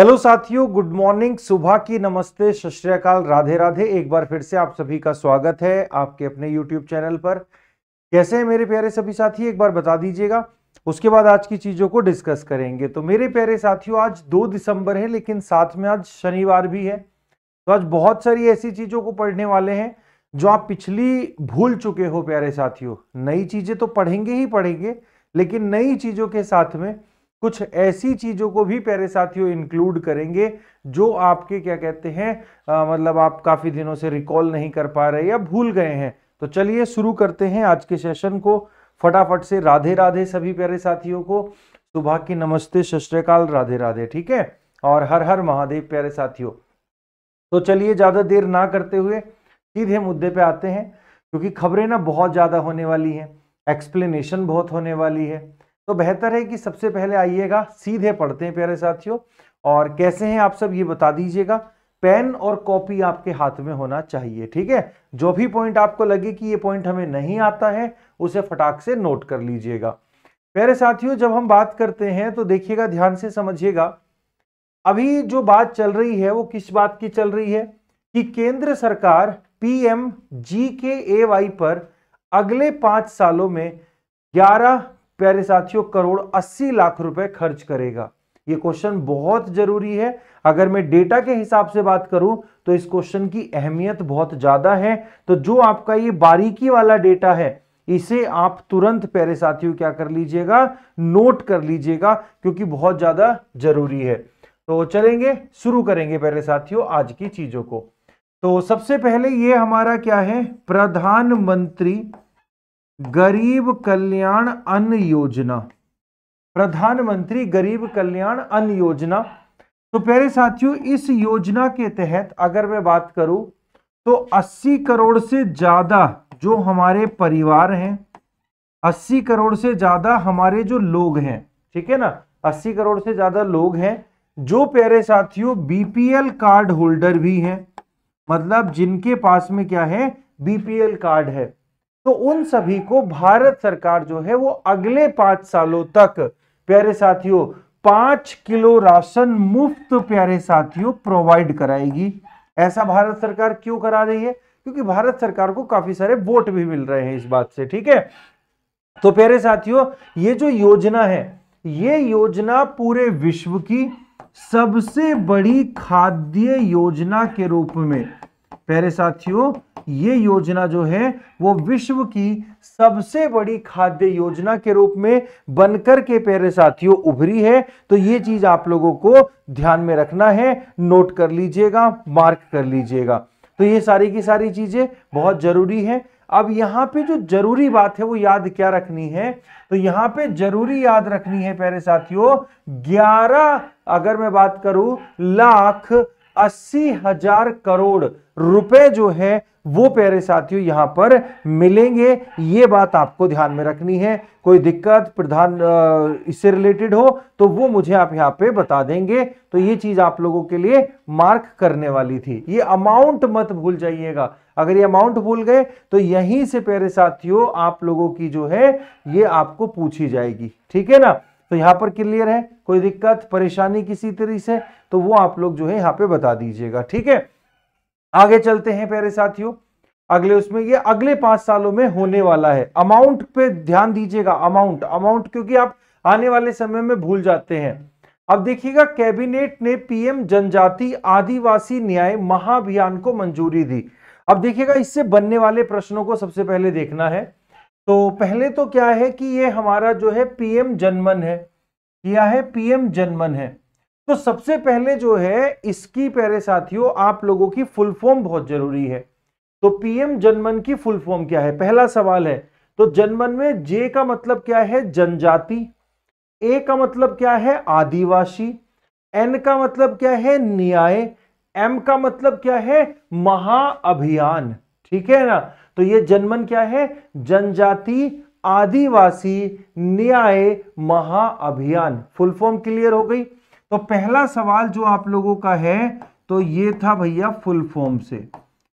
Hello साथियों good morning सुबह की नमस्ते सत्याकाल राधे राधे एक बार फिर से आप सभी का स्वागत है आपके अपने यूट्यूब चैनल पर कैसे हैं मेरे प्यारे सभी साथी एक बार बता दीजिएगा उसके बाद आज की चीज़ों को डिस्कस करेंगे तो मेरे प्यारे साथियों आज दो दिसंबर है लेकिन साथ में आज शनिवार भी है तो आज बहुत सारी ऐसी चीज़ों को पढ़ने वाले हैं जो आप पिछली भूल चुके हो प्यारे साथियों नई चीज़ें तो पढ़ेंगे ही पढ़ेंगे लेकिन नई चीज़ों के साथ में कुछ ऐसी चीज़ों को भी प्यारे साथियों इंक्लूड करेंगे जो आपके क्या कहते हैं मतलब आप काफ़ी दिनों से रिकॉल नहीं कर पा रहे या भूल गए हैं तो चलिए शुरू करते हैं आज के सेशन को फटाफट से राधे राधे सभी प्यारे साथियों को सुबह की नमस्ते सश्रीकाल राधे राधे ठीक है और हर हर महादेव प्यारे साथियों तो चलिए ज़्यादा देर ना करते हुए सीधे मुद्दे पे आते हैं क्योंकि खबरें ना बहुत ज़्यादा होने वाली हैं एक्सप्लेनेशन बहुत होने वाली है तो बेहतर है कि सबसे पहले आइएगा सीधे पढ़ते हैं प्यारे साथियों और कैसे हैं आप सब ये बता दीजिएगा पेन और कॉपी आपके हाथ में होना चाहिए ठीक है जो भी पॉइंट आपको लगे कि ये पॉइंट हमें नहीं आता है उसे फटाक से नोट कर लीजिएगा प्यारे साथियों जब हम बात करते हैं तो देखिएगा ध्यान से समझिएगा अभी जो बात चल रही है वो किस बात की चल रही है कि केंद्र सरकार पीएम जी पर अगले पांच सालों में ग्यारह प्यारे साथियों करोड़ अस्सी लाख रुपए खर्च करेगा ये क्वेश्चन बहुत जरूरी है अगर मैं डेटा के हिसाब से बात करूं तो इस क्वेश्चन की अहमियत बहुत ज्यादा है तो जो आपका ये बारीकी वाला डेटा है इसे आप तुरंत प्यारे साथियों क्या कर लीजिएगा नोट कर लीजिएगा क्योंकि बहुत ज्यादा जरूरी है तो चलेंगे शुरू करेंगे प्यारे साथियों आज की चीजों को तो सबसे पहले ये हमारा क्या है प्रधानमंत्री गरीब कल्याण अन्न योजना प्रधानमंत्री गरीब कल्याण अन्न योजना तो प्यारे साथियों इस योजना के तहत अगर मैं बात करूं तो 80 करोड़ से ज्यादा जो हमारे परिवार हैं 80 करोड़ से ज्यादा हमारे जो लोग हैं ठीक है ना 80 करोड़ से ज्यादा लोग हैं जो प्यारे साथियों बीपीएल कार्ड होल्डर भी हैं मतलब जिनके पास में क्या है बीपीएल कार्ड है तो उन सभी को भारत सरकार जो है वो अगले पांच सालों तक प्यारे साथियों पांच किलो राशन मुफ्त प्यारे साथियों प्रोवाइड कराएगी ऐसा भारत सरकार क्यों करा रही है क्योंकि भारत सरकार को काफी सारे वोट भी मिल रहे हैं इस बात से ठीक है तो प्यारे साथियों ये जो योजना है ये योजना पूरे विश्व की सबसे बड़ी खाद्य योजना के रूप में प्यारे साथियों ये योजना जो है वो विश्व की सबसे बड़ी खाद्य योजना के रूप में बनकर के प्यारे साथियों उभरी है तो ये चीज आप लोगों को ध्यान में रखना है नोट कर लीजिएगा मार्क कर लीजिएगा तो ये सारी की सारी चीजें बहुत जरूरी है अब यहाँ पे जो जरूरी बात है वो याद क्या रखनी है तो यहाँ पे जरूरी याद रखनी है प्यारे साथियों ग्यारह अगर मैं बात करूं लाख अस्सी हजार करोड़ रुपए जो है वो प्यारे साथियों यहां पर मिलेंगे ये बात आपको ध्यान में रखनी है कोई दिक्कत प्रधान इससे रिलेटेड हो तो वो मुझे आप यहां पे बता देंगे तो ये चीज आप लोगों के लिए मार्क करने वाली थी ये अमाउंट मत भूल जाइएगा अगर ये अमाउंट भूल गए तो यहीं से प्यारे साथियों आप लोगों की जो है ये आपको पूछी जाएगी ठीक है ना तो यहां पर क्लियर है कोई दिक्कत परेशानी किसी तरह से तो वो आप लोग जो है यहां पे बता दीजिएगा ठीक है आगे चलते हैं प्यारे साथियों अगले उसमें ये अगले पांच सालों में होने वाला है अमाउंट पे ध्यान दीजिएगा अमाउंट अमाउंट क्योंकि आप आने वाले समय में भूल जाते हैं अब देखिएगा कैबिनेट ने पीएम जनजाति आदिवासी न्याय महाअभियान को मंजूरी दी अब देखिएगा इससे बनने वाले प्रश्नों को सबसे पहले देखना है तो पहले तो क्या है कि ये हमारा जो है पीएम जनमन है क्या है पीएम जनमन है तो सबसे पहले जो है इसकी प्यारे साथियों आप लोगों की फुल फॉर्म बहुत जरूरी है तो पीएम जनमन की फुल फॉर्म क्या है पहला सवाल है तो जनमन में जे का मतलब क्या है जनजाति ए का मतलब क्या है आदिवासी एन का मतलब क्या है न्याय एम का मतलब क्या है महाअभियान ठीक है ना तो ये जनमन क्या है जनजाति आदिवासी न्याय महाअभियान फुल फॉर्म क्लियर हो गई तो पहला सवाल जो आप लोगों का है तो ये था भैया फुल फॉर्म से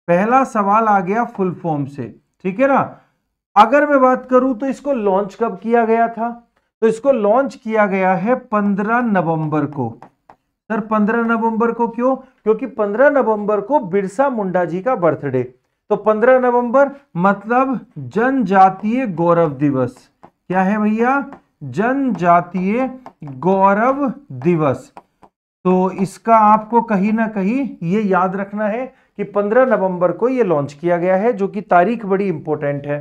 पहला सवाल आ गया फुल फॉर्म से ठीक है ना अगर मैं बात करूं तो इसको लॉन्च कब किया गया था तो इसको लॉन्च किया गया है 15 नवंबर को सर 15 नवंबर को क्यों क्योंकि 15 नवंबर को बिरसा मुंडा जी का बर्थडे तो 15 नवंबर मतलब जनजातीय गौरव दिवस क्या है भैया जनजातीय गौरव दिवस तो इसका आपको कहीं ना कहीं ये याद रखना है कि 15 नवंबर को ये लॉन्च किया गया है जो कि तारीख बड़ी इंपॉर्टेंट है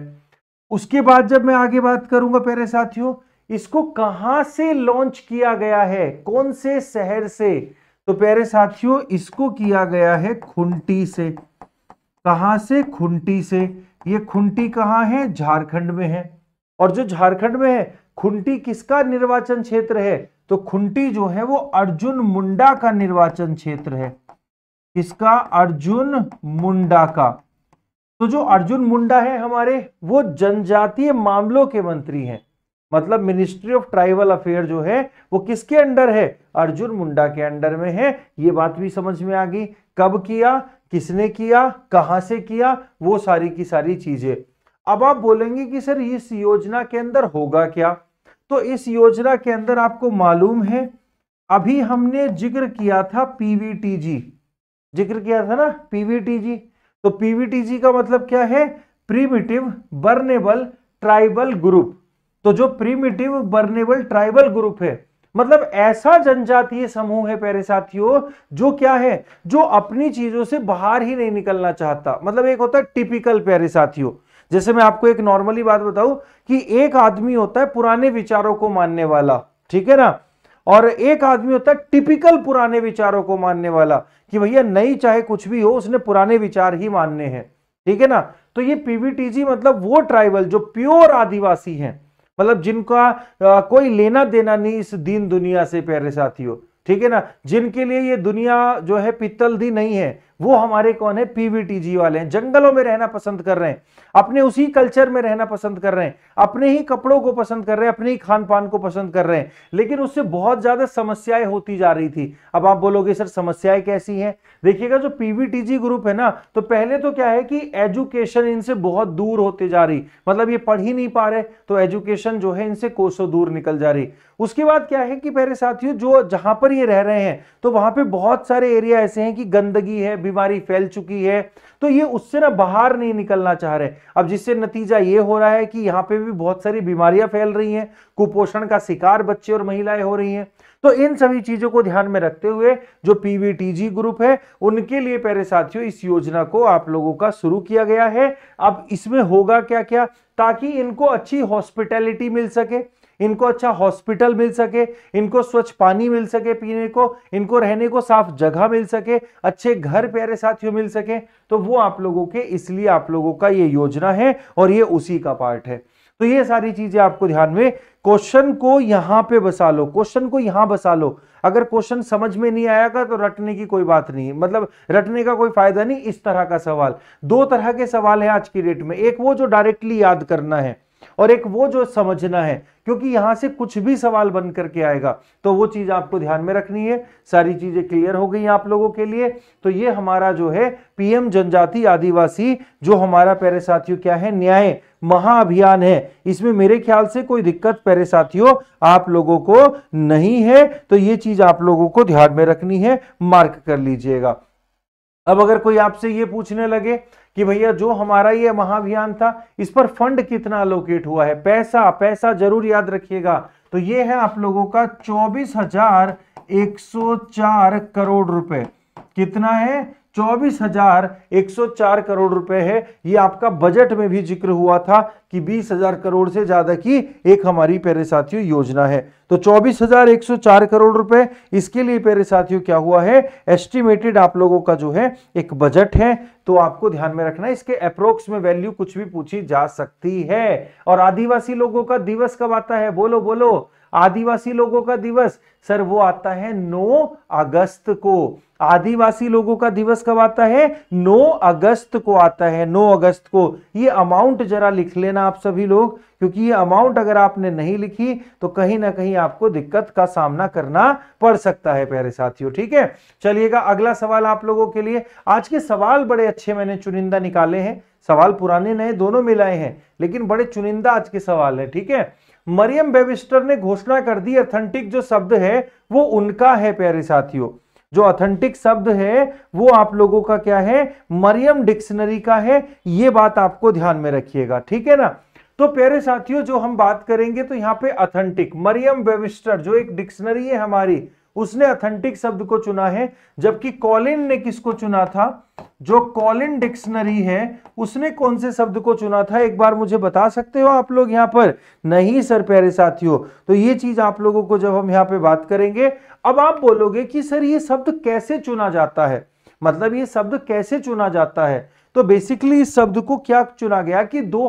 उसके बाद जब मैं आगे बात करूंगा पेरे साथियों इसको कहां से लॉन्च किया गया है कौन से शहर से तो प्यारे साथियों इसको किया गया है खुंटी से कहां से खुंटी से ये खुंटी कहां है झारखंड में है और जो झारखंड में है खुंटी किसका निर्वाचन क्षेत्र है तो खुंटी जो है वो अर्जुन मुंडा का निर्वाचन क्षेत्र है किसका अर्जुन मुंडा का तो जो अर्जुन मुंडा है हमारे वो जनजातीय मामलों के मंत्री हैं मतलब मिनिस्ट्री ऑफ ट्राइबल अफेयर जो है वो किसके अंडर है अर्जुन मुंडा के अंडर में है ये बात भी समझ में आ गई कब किया किसने किया कहां से किया वो सारी की सारी चीजें अब आप बोलेंगे कि सर इस योजना के अंदर होगा क्या तो इस योजना के अंदर आपको मालूम है अभी हमने जिक्र किया था पीवीटीजी जिक्र किया था ना पीवीटीजी तो पीवीटीजी का मतलब क्या है प्रीमिटिव बर्नेबल ट्राइबल ग्रुप तो जो प्रीमिटिव बर्नेबल ट्राइबल ग्रुप है मतलब ऐसा जनजातीय समूह है प्यारे साथियों जो क्या है जो अपनी चीजों से बाहर ही नहीं निकलना चाहता मतलब एक होता है टिपिकल प्यारे साथियों जैसे मैं आपको एक नॉर्मली बात बताऊं कि एक आदमी होता है पुराने विचारों को मानने वाला ठीक है ना और एक आदमी होता है टिपिकल पुराने विचारों को मानने वाला कि भैया नई चाहे कुछ भी हो उसने पुराने विचार ही मानने हैं ठीक है ना तो ये पीवीटीजी मतलब वो ट्राइबल जो प्योर आदिवासी हैं मतलब जिनका कोई लेना देना नहीं इस दीन दुनिया से प्यारे साथियों ठीक है ना जिनके लिए ये दुनिया जो है पित्तल दी नहीं है वो हमारे कौन है पीवीटीजी वाले हैं जंगलों में रहना पसंद कर रहे हैं अपने उसी कल्चर में रहना पसंद कर रहे हैं अपने ही कपड़ों को पसंद कर रहे हैं अपने ही खान पान को पसंद कर रहे हैं लेकिन उससे बहुत ज्यादा समस्याएं होती जा रही थी अब आप बोलोगे सर समस्याएं कैसी हैं देखिएगा जो पीवीटीजी ग्रुप है ना तो पहले तो क्या है कि एजुकेशन इनसे बहुत दूर होती जा रही मतलब ये पढ़ ही नहीं पा रहे तो एजुकेशन जो है इनसे कोसों दूर निकल जा रही उसके बाद क्या है कि पहले साथियों जो जहां पर ये रह रहे हैं तो वहां पर बहुत सारे एरिया ऐसे हैं कि गंदगी है बीमारी फैल चुकी है तो ये उससे ना बाहर नहीं निकलना चाह रहे अब जिससे नतीजा ये हो रहा है कि यहाँ पे भी बहुत सारी बीमारियां फैल रही हैं कुपोषण का शिकार बच्चे और महिलाएं हो रही हैं तो इन सभी चीजों को ध्यान में रखते हुए जो पीवीटीजी ग्रुप है उनके लिए प्यारे साथियों इस योजना को आप लोगों का शुरू किया गया है अब इसमें होगा क्या क्या ताकि इनको अच्छी हॉस्पिटैलिटी मिल सके इनको अच्छा हॉस्पिटल मिल सके इनको स्वच्छ पानी मिल सके पीने को इनको रहने को साफ जगह मिल सके अच्छे घर प्यारे साथियों मिल सके तो वो आप लोगों के इसलिए आप लोगों का ये योजना है और ये उसी का पार्ट है तो ये सारी चीजें आपको ध्यान में क्वेश्चन को यहां पे बसा लो क्वेश्चन को यहां बसा लो अगर क्वेश्चन समझ में नहीं का तो रटने की कोई बात नहीं मतलब रटने का कोई फायदा नहीं इस तरह का सवाल दो तरह के सवाल है आज की डेट में एक वो जो डायरेक्टली याद करना है और एक वो जो समझना है क्योंकि यहां से कुछ भी सवाल बन करके आएगा तो वो चीज आपको ध्यान में रखनी है सारी चीजें क्लियर हो गई आप लोगों के लिए तो ये हमारा जो है पीएम जनजाति आदिवासी जो हमारा पेरे साथियों क्या है न्याय महाअभियान है इसमें मेरे ख्याल से कोई दिक्कत पेरे साथियों आप लोगों को नहीं है तो ये चीज आप लोगों को ध्यान में रखनी है मार्क कर लीजिएगा अब अगर कोई आपसे ये पूछने लगे कि भैया जो हमारा ये महाभियान था इस पर फंड कितना अलोकेट हुआ है पैसा पैसा जरूर याद रखिएगा तो ये है आप लोगों का चौबीस हजार एक सौ चार करोड़ रुपए कितना है चौबीस हजार एक सौ चार करोड़ रुपए है ये आपका बजट में भी जिक्र हुआ था कि बीस हजार करोड़ से ज्यादा की एक हमारी प्यारे साथियों योजना है तो चौबीस हजार एक सौ चार करोड़ रुपए इसके लिए प्यारे साथियों क्या हुआ है एस्टिमेटेड आप लोगों का जो है एक बजट है तो आपको ध्यान में रखना इसके अप्रोक्स में वैल्यू कुछ भी पूछी जा सकती है और आदिवासी लोगों का दिवस कब आता है बोलो बोलो आदिवासी लोगों का दिवस सर वो आता है 9 अगस्त को आदिवासी लोगों का दिवस कब आता है 9 अगस्त को आता है 9 अगस्त को ये अमाउंट जरा लिख लेना आप सभी लोग क्योंकि ये अमाउंट अगर आपने नहीं लिखी तो कहीं ना कहीं आपको दिक्कत का सामना करना पड़ सकता है प्यारे साथियों ठीक है चलिएगा अगला सवाल आप लोगों के लिए आज के सवाल बड़े अच्छे मैंने चुनिंदा निकाले हैं सवाल पुराने नए दोनों मिलाए हैं लेकिन बड़े चुनिंदा आज के सवाल है ठीक है मरियम बेबिस्टर ने घोषणा कर दी अथेंटिक जो शब्द है वो उनका है प्यारे साथियों जो ऑथेंटिक शब्द है वो आप लोगों का क्या है मरियम डिक्शनरी का है ये बात आपको ध्यान में रखिएगा ठीक है ना तो प्यारे साथियों जो हम बात करेंगे तो यहाँ पे अथेंटिक मरियम बेबिस्टर जो एक डिक्शनरी है हमारी उसने अथेंटिक शब्द को चुना है जबकि कॉलिन ने किसको चुना था जो कॉलिन डिक्शनरी है उसने कौन से शब्द को चुना था एक बार मुझे बता सकते हो आप लोग यहां पर नहीं सर प्यारे साथियों तो ये चीज आप लोगों को जब हम यहां पे बात करेंगे अब आप बोलोगे कि सर ये शब्द कैसे चुना जाता है मतलब ये शब्द कैसे चुना जाता है तो बेसिकली इस शब्द को क्या चुना गया कि दो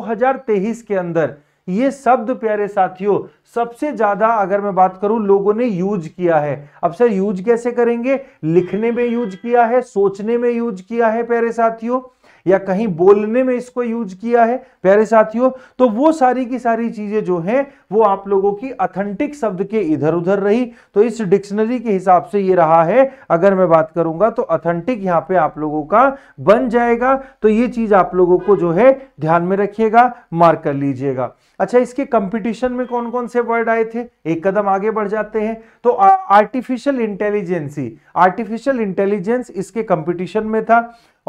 के अंदर ये शब्द प्यारे साथियों सबसे ज्यादा अगर मैं बात करूं लोगों ने यूज किया है अब सर यूज कैसे करेंगे लिखने में यूज किया है सोचने में यूज किया है प्यारे साथियों या कहीं बोलने में इसको यूज किया है प्यारे साथियों तो वो सारी की सारी चीजें जो हैं वो आप लोगों की अथेंटिक शब्द के इधर उधर रही तो इस डिक्शनरी के हिसाब से ये रहा है अगर मैं बात करूंगा तो अथेंटिक यहां पे आप लोगों का बन जाएगा तो ये चीज आप लोगों को जो है ध्यान में रखिएगा मार्क कर लीजिएगा अच्छा इसके कंपटीशन में कौन कौन से वर्ड आए थे एक कदम आगे बढ़ जाते हैं तो आर्टिफिशियल इंटेलिजेंसी आर्टिफिशियल इंटेलिजेंस इसके कंपटीशन में था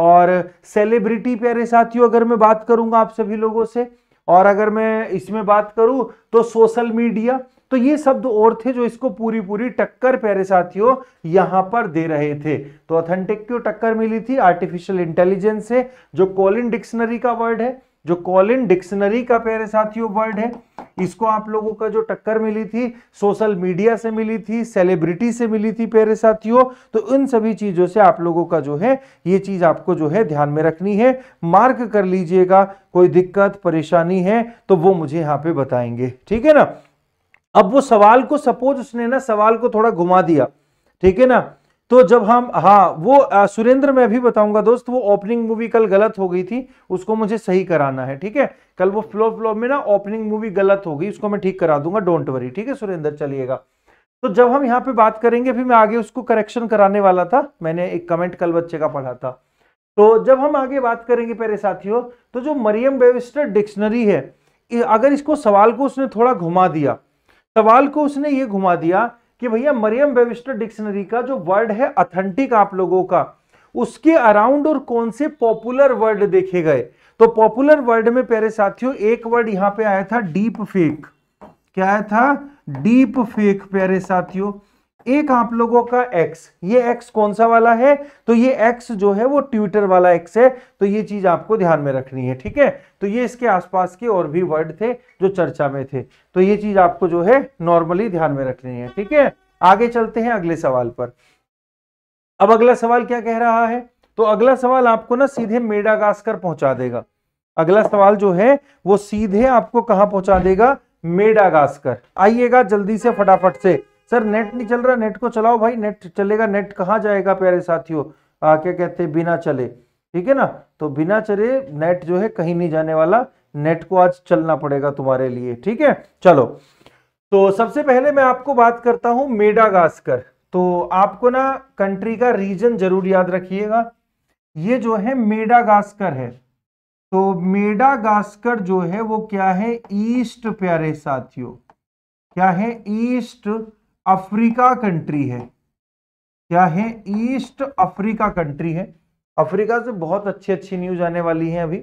और सेलिब्रिटी प्यारे साथियों अगर मैं बात करूंगा आप सभी लोगों से और अगर मैं इसमें बात करूं तो सोशल मीडिया तो ये शब्द और थे जो इसको पूरी पूरी टक्कर प्यारे साथियों यहां पर दे रहे थे तो ऑथेंटिक क्यों टक्कर मिली थी आर्टिफिशियल इंटेलिजेंस से जो कॉलिन डिक्शनरी का वर्ड है जो कॉलिन डिक्शनरी का प्यारे साथियों वर्ड है इसको आप लोगों का जो टक्कर मिली थी सोशल मीडिया से मिली थी सेलिब्रिटी से मिली थी प्यारे साथियों तो इन सभी चीज़ों से आप लोगों का जो है ये चीज़ आपको जो है ध्यान में रखनी है मार्क कर लीजिएगा कोई दिक्कत परेशानी है तो वो मुझे यहां पर बताएंगे ठीक है ना अब वो सवाल को सपोज उसने ना सवाल को थोड़ा घुमा दिया ठीक है ना तो जब हम हाँ वो आ, सुरेंद्र मैं भी बताऊंगा दोस्त वो ओपनिंग मूवी कल गलत हो गई थी उसको मुझे सही कराना है ठीक है कल वो फ्लो फ्लो में ना ओपनिंग मूवी गलत हो गई उसको मैं ठीक करा दूंगा डोंट वरी ठीक है सुरेंद्र चलिएगा तो जब हम यहाँ पे बात करेंगे फिर मैं आगे उसको करेक्शन कराने वाला था मैंने एक कमेंट कल बच्चे का पढ़ा था तो जब हम आगे बात करेंगे मेरे साथियों तो जो मरियम बेविस्टर डिक्शनरी है अगर इसको सवाल को उसने थोड़ा घुमा दिया सवाल को उसने ये घुमा दिया कि भैया मरियम बेविस्टर डिक्शनरी का जो वर्ड है अथेंटिक आप लोगों का उसके अराउंड और कौन से पॉपुलर वर्ड देखे गए तो पॉपुलर वर्ड में प्यारे साथियों एक वर्ड यहां पे आया था डीप फेक क्या आया था डीप फेक प्यारे साथियों एक आप लोगों का एक्स ये एक्स कौन सा वाला है तो ये एक्स जो है वो ट्विटर वाला एक्स है तो ये चीज आपको ध्यान में रखनी है ठीक है तो ये इसके आसपास के और भी वर्ड थे जो चर्चा में थे तो ये चीज आपको जो है नॉर्मली ध्यान में रखनी है ठीक है आगे चलते हैं अगले सवाल पर अब अगला सवाल क्या कह रहा है तो अगला सवाल आपको ना सीधे मेडागास्कर पहुंचा देगा अगला सवाल जो है वो सीधे आपको कहां पहुंचा देगा मेडागास्कर आइएगा जल्दी से फटाफट से सर नेट नहीं चल रहा नेट को चलाओ भाई नेट चलेगा नेट कहाँ जाएगा प्यारे साथियों क्या कहते हैं बिना चले ठीक है ना तो बिना चले नेट जो है कहीं नहीं जाने वाला नेट को आज चलना पड़ेगा तुम्हारे लिए ठीक है चलो तो सबसे पहले मैं आपको बात करता हूं मेडागास्कर तो आपको ना कंट्री का रीजन जरूर याद रखिएगा ये जो है मेडागास्कर है तो मेडागास्कर जो है वो क्या है ईस्ट प्यारे साथियों क्या है ईस्ट अफ्रीका कंट्री है क्या है ईस्ट अफ्रीका कंट्री है अफ्रीका से बहुत अच्छी अच्छी न्यूज आने वाली है अभी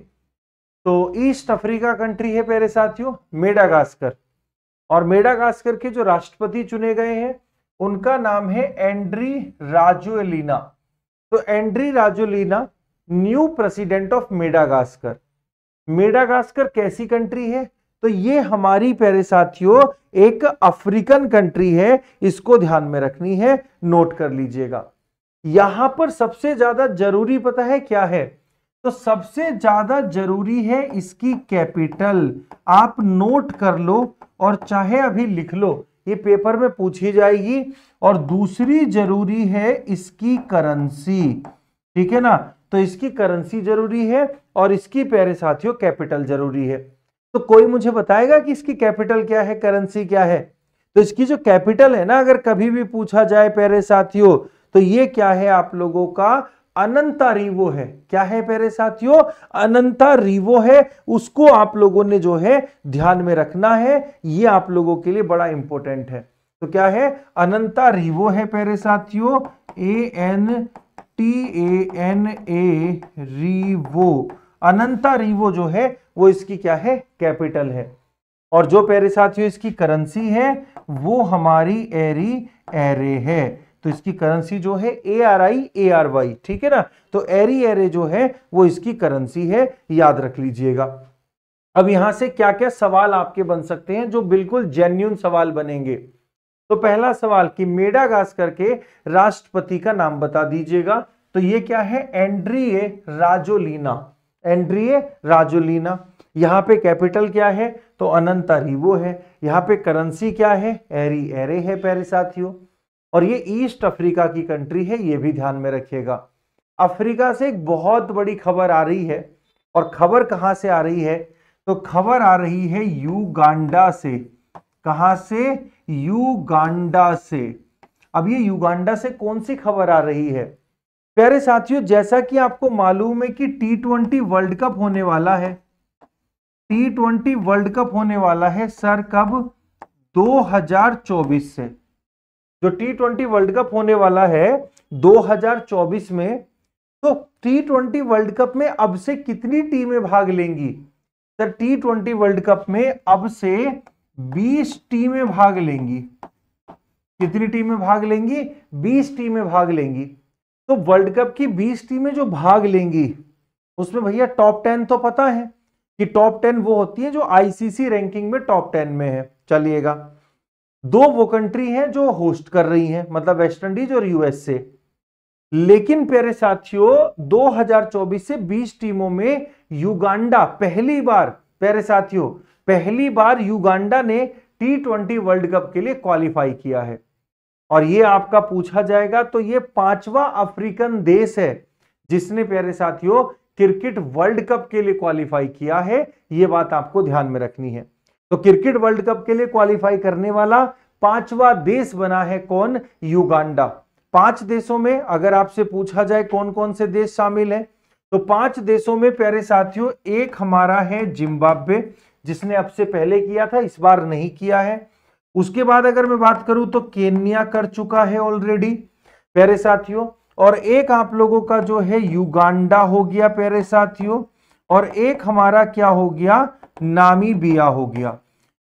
तो ईस्ट अफ्रीका कंट्री है मेरे साथियों मेडागास्कर और मेडागास्कर के जो राष्ट्रपति चुने गए हैं उनका नाम है एंड्री राजोलिना तो Andry Rajoelina new president of Madagascar Madagascar कैसी कंट्री है तो ये हमारी प्यारे साथियों एक अफ्रीकन कंट्री है इसको ध्यान में रखनी है नोट कर लीजिएगा यहां पर सबसे ज्यादा जरूरी पता है क्या है तो सबसे ज्यादा जरूरी है इसकी कैपिटल आप नोट कर लो और चाहे अभी लिख लो ये पेपर में पूछी जाएगी और दूसरी जरूरी है इसकी करेंसी ठीक है ना तो इसकी करेंसी जरूरी है और इसकी प्यारे साथियों कैपिटल जरूरी है तो कोई मुझे बताएगा कि इसकी कैपिटल क्या है करेंसी क्या है तो इसकी जो कैपिटल है ना अगर कभी भी पूछा जाए प्यारे साथियों तो ये क्या है आप लोगों का अनंता रिवो है क्या है प्यारे साथियों अनंता रिवो है उसको आप लोगों ने जो है ध्यान में रखना है ये आप लोगों के लिए बड़ा इंपॉर्टेंट है तो क्या है अनंता रिवो है प्यारे साथियों A N T A N A Rivo Antananarivo जो है वो इसकी क्या है कैपिटल है और जो प्यारे साथियों इसकी करेंसी है वो हमारी एरी एरे है तो इसकी करेंसी जो है A R I A R Y ठीक है ना तो एरी एरे जो है वो इसकी करेंसी है याद रख लीजिएगा अब यहां से क्या क्या सवाल आपके बन सकते हैं जो बिल्कुल जेन्यून सवाल बनेंगे तो पहला सवाल कि मेडागास करके राष्ट्रपति का नाम बता दीजिएगा तो ये क्या है एंड्री राजोलीना एंड्रिए राजोलिना यहाँ पे कैपिटल क्या है तो अनंता रिवो है यहाँ पे करेंसी क्या है एरी एरे है पेरे साथियों और ये ईस्ट अफ्रीका की कंट्री है ये भी ध्यान में रखिएगा अफ्रीका से एक बहुत बड़ी खबर आ रही है और खबर कहाँ से आ रही है तो खबर आ रही है युगांडा से कहाँ से युगांडा से अब ये युगांडा से कौन सी खबर आ रही है प्यारे साथियों जैसा कि आपको मालूम है कि टी ट्वेंटी वर्ल्ड कप होने वाला है टी ट्वेंटी वर्ल्ड कप होने वाला है सर कब 2024 से जो टी ट्वेंटी वर्ल्ड कप होने वाला है 2024 में तो टी ट्वेंटी वर्ल्ड कप में अब से कितनी टीमें भाग लेंगी sir T twenty World Cup में अब से 20 टीमें भाग लेंगी कितनी टीमें भाग लेंगी 20 टीमें भाग लेंगी तो वर्ल्ड कप की 20 टीमें जो भाग लेंगी उसमें भैया टॉप टेन तो पता है कि टॉप टेन वो होती है जो आईसीसी रैंकिंग में टॉप टेन में है चलिएगा दो वो कंट्री हैं जो होस्ट कर रही हैं मतलब वेस्ट इंडीज और यूएसए लेकिन प्यारे साथियों 2024 से 20 टीमों में युगांडा पहली बार प्यारे साथियों पहली बार युगांडा ने टी ट्वेंटी वर्ल्ड कप के लिए क्वालिफाई किया है और ये आपका पूछा जाएगा तो ये पांचवा अफ्रीकन देश है जिसने प्यारे साथियों क्रिकेट वर्ल्ड कप के लिए क्वालिफाई किया है ये बात आपको ध्यान में रखनी है तो क्रिकेट वर्ल्ड कप के लिए क्वालिफाई करने वाला पांचवा देश बना है कौन युगांडा पांच देशों में अगर आपसे पूछा जाए कौन कौन से देश शामिल है तो पांच देशों में प्यारे साथियों एक हमारा है जिम्बाब्वे जिसने अब से पहले किया था इस बार नहीं किया है उसके बाद अगर मैं बात करूं तो केन्या कर चुका है ऑलरेडी प्यारे साथियों और एक आप लोगों का जो है युगांडा हो गया प्यारे साथियों और एक हमारा क्या हो गया नामीबिया हो गया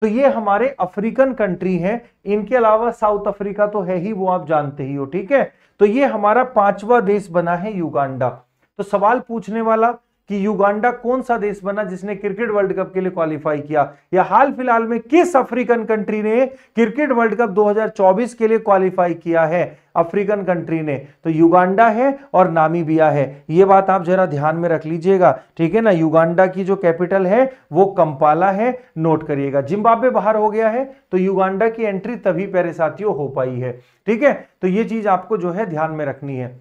तो ये हमारे अफ्रीकन कंट्री हैं इनके अलावा साउथ अफ्रीका तो है ही वो आप जानते ही हो ठीक है तो ये हमारा पांचवा देश बना है युगांडा तो सवाल पूछने वाला कि युगांडा कौन सा देश बना जिसने क्रिकेट वर्ल्ड कप के लिए क्वालिफाई किया या हाल फिलहाल में किस अफ्रीकन कंट्री ने क्रिकेट वर्ल्ड कप 2024 के लिए क्वालिफाई किया है अफ्रीकन कंट्री ने तो युगांडा है और नामीबिया है ये बात आप जरा ध्यान में रख लीजिएगा ठीक है ना युगांडा की जो कैपिटल है वो कंपाला है नोट करिएगा जिम्बाब्वे बाहर हो गया है तो युगांडा की एंट्री तभी पेरे साथियों हो पाई है ठीक है तो ये चीज आपको जो है ध्यान में रखनी है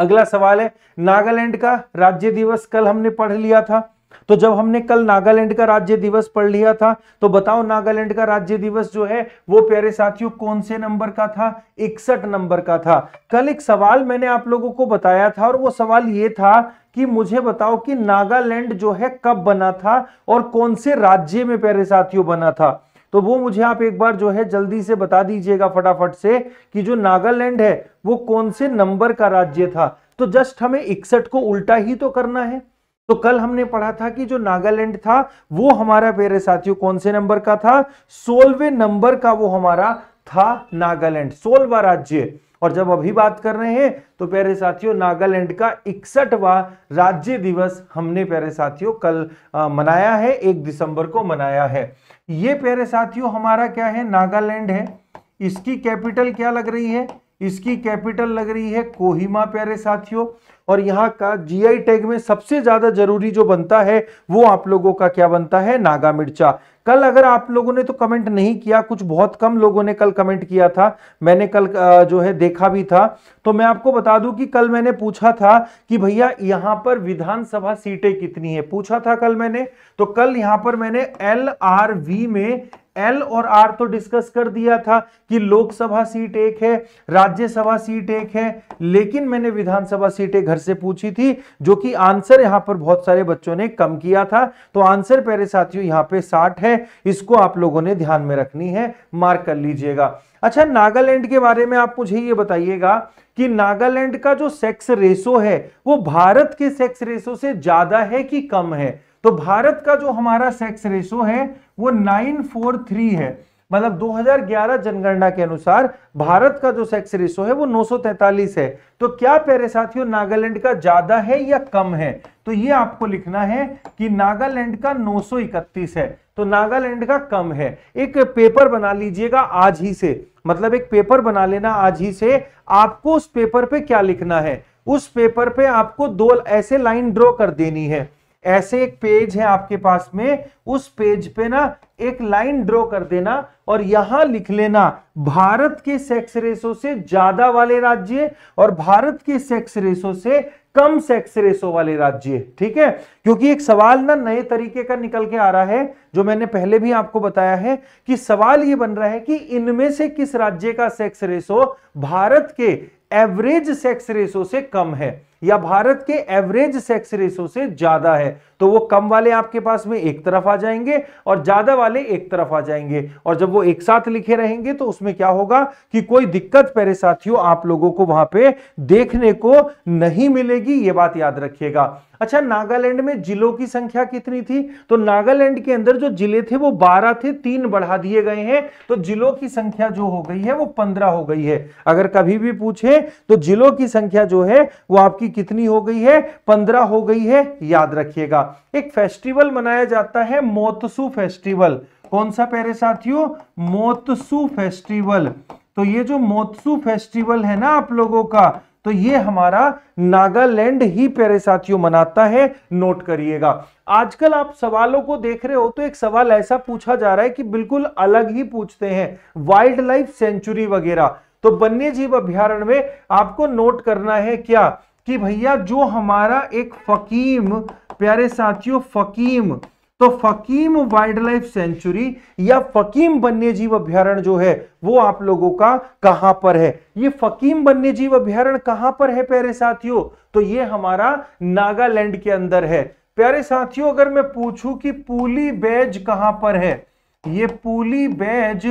अगला सवाल है नागालैंड का राज्य दिवस कल हमने पढ़ लिया था तो जब हमने कल नागालैंड का राज्य दिवस पढ़ लिया था तो बताओ नागालैंड का राज्य दिवस जो है वो प्यारे साथियों कौन से नंबर का था इकसठ नंबर का था कल एक सवाल मैंने आप लोगों को बताया था और वो सवाल ये था कि मुझे बताओ कि नागालैंड जो है कब बना था और कौन से राज्य में प्यारे साथियों बना था तो वो मुझे आप एक बार जो है जल्दी से बता दीजिएगा फटाफट से कि जो नागालैंड है वो कौन से नंबर का राज्य था तो जस्ट हमें इकसठ को उल्टा ही तो करना है तो कल हमने पढ़ा था कि जो नागालैंड था वो हमारा प्यारे साथियों कौन से नंबर का था सोलवे नंबर का वो हमारा था नागालैंड सोलवा राज्य और जब अभी बात कर रहे हैं तो प्यारे साथियों नागालैंड का इकसठवा राज्य दिवस हमने प्यारे साथियों कल आ, मनाया है एक दिसंबर को मनाया है ये प्यारे साथियों हमारा क्या है नागालैंड है इसकी कैपिटल क्या लग रही है इसकी कैपिटल लग रही है कोहिमा प्यारे साथियों और यहाँ का जीआई टैग में सबसे ज्यादा जरूरी जो बनता है वो आप लोगों का क्या बनता है नागा मिर्चा कल अगर आप लोगों ने तो कमेंट नहीं किया कुछ बहुत कम लोगों ने कल कमेंट किया था मैंने कल जो है देखा भी था तो मैं आपको बता दूं कि कल मैंने पूछा था कि भैया यहां पर विधानसभा सीटें कितनी है पूछा था कल मैंने तो कल यहां पर मैंने एल आर वी में एल और आर तो डिस्कस कर दिया था कि लोकसभा सीट एक है राज्यसभा सीट एक है लेकिन मैंने विधानसभा सीटें घर से पूछी थी जो कि आंसर यहां पर बहुत सारे बच्चों ने कम किया था तो आंसर पहले साथियों यहां पे साठ है इसको आप लोगों ने ध्यान में रखनी है मार्क कर लीजिएगा अच्छा नागालैंड के बारे में आप मुझे ये बताइएगा कि नागालैंड का जो सेक्स रेशो है वो भारत के सेक्स रेशो से ज्यादा है कि कम है तो भारत का जो हमारा सेक्स रेशो है वो 943 है मतलब 2011 जनगणना के अनुसार भारत का जो सेक्स रेशो है वो 943 है तो क्या प्यारे साथियों नागालैंड का ज्यादा है या कम है तो ये आपको लिखना है कि नागालैंड का 931 है तो नागालैंड का कम है एक पेपर बना लीजिएगा आज ही से मतलब एक पेपर बना लेना आज ही से आपको उस पेपर पे क्या लिखना है उस पेपर पे आपको दो ऐसे लाइन ड्रॉ कर देनी है ऐसे एक पेज है आपके पास में उस पेज पे ना एक लाइन ड्रॉ कर देना और यहां लिख लेना भारत के सेक्स रेशो से ज्यादा वाले राज्य और भारत के सेक्स रेशो से कम सेक्स रेशो वाले राज्य ठीक है क्योंकि एक सवाल ना नए तरीके का निकल के आ रहा है जो मैंने पहले भी आपको बताया है कि सवाल ये बन रहा है कि इनमें से किस राज्य का सेक्स रेशो भारत के एवरेज सेक्स रेशो से कम है या भारत के एवरेज सेक्स रेशो से ज्यादा है तो वो कम वाले आपके पास में एक तरफ आ जाएंगे और ज्यादा वाले एक तरफ आ जाएंगे और जब वो एक साथ लिखे रहेंगे तो उसमें क्या होगा कि कोई दिक्कत मेरे साथियों आप लोगों को वहां पे देखने को नहीं मिलेगी ये बात याद रखिएगा अच्छा नागालैंड में जिलों की संख्या कितनी थी तो नागालैंड के अंदर जो जिले थे वो बारह थे तीन बढ़ा दिए गए हैं तो जिलों की संख्या जो हो गई है वो पंद्रह हो गई है अगर कभी भी पूछे तो जिलों की संख्या जो है वो आपकी कितनी हो गई है पंद्रह हो गई है याद रखिएगा एक फेस्टिवल मनाया जाता है मोतसू फेस्टिवल कौन सा प्यारे साथियों मोतसू फेस्टिवल तो ये जो मोतसू फेस्टिवल है ना आप लोगों का तो ये हमारा नागालैंड ही प्यारे साथियों मनाता है नोट करिएगा आजकल आप सवालों को देख रहे हो तो एक सवाल ऐसा पूछा जा रहा है कि बिल्कुल अलग ही पूछते हैं वाइल्ड लाइफ सेंचुरी वगैरह तो वन्य जीव अभ्यारण में आपको नोट करना है क्या कि भैया जो हमारा एक फकीम प्यारे साथियों फकीम तो फकीम वाइल्ड लाइफ सेंचुरी या फकीम वन्य जीव अभ्यारण जो है वो आप लोगों का कहां पर है ये फकीम वन्य जीव अभ्यारण कहां पर है प्यारे साथियों तो ये हमारा नागालैंड के अंदर है प्यारे साथियों अगर मैं पूछूं कि पूली बैज कहां पर है ये पूली बैज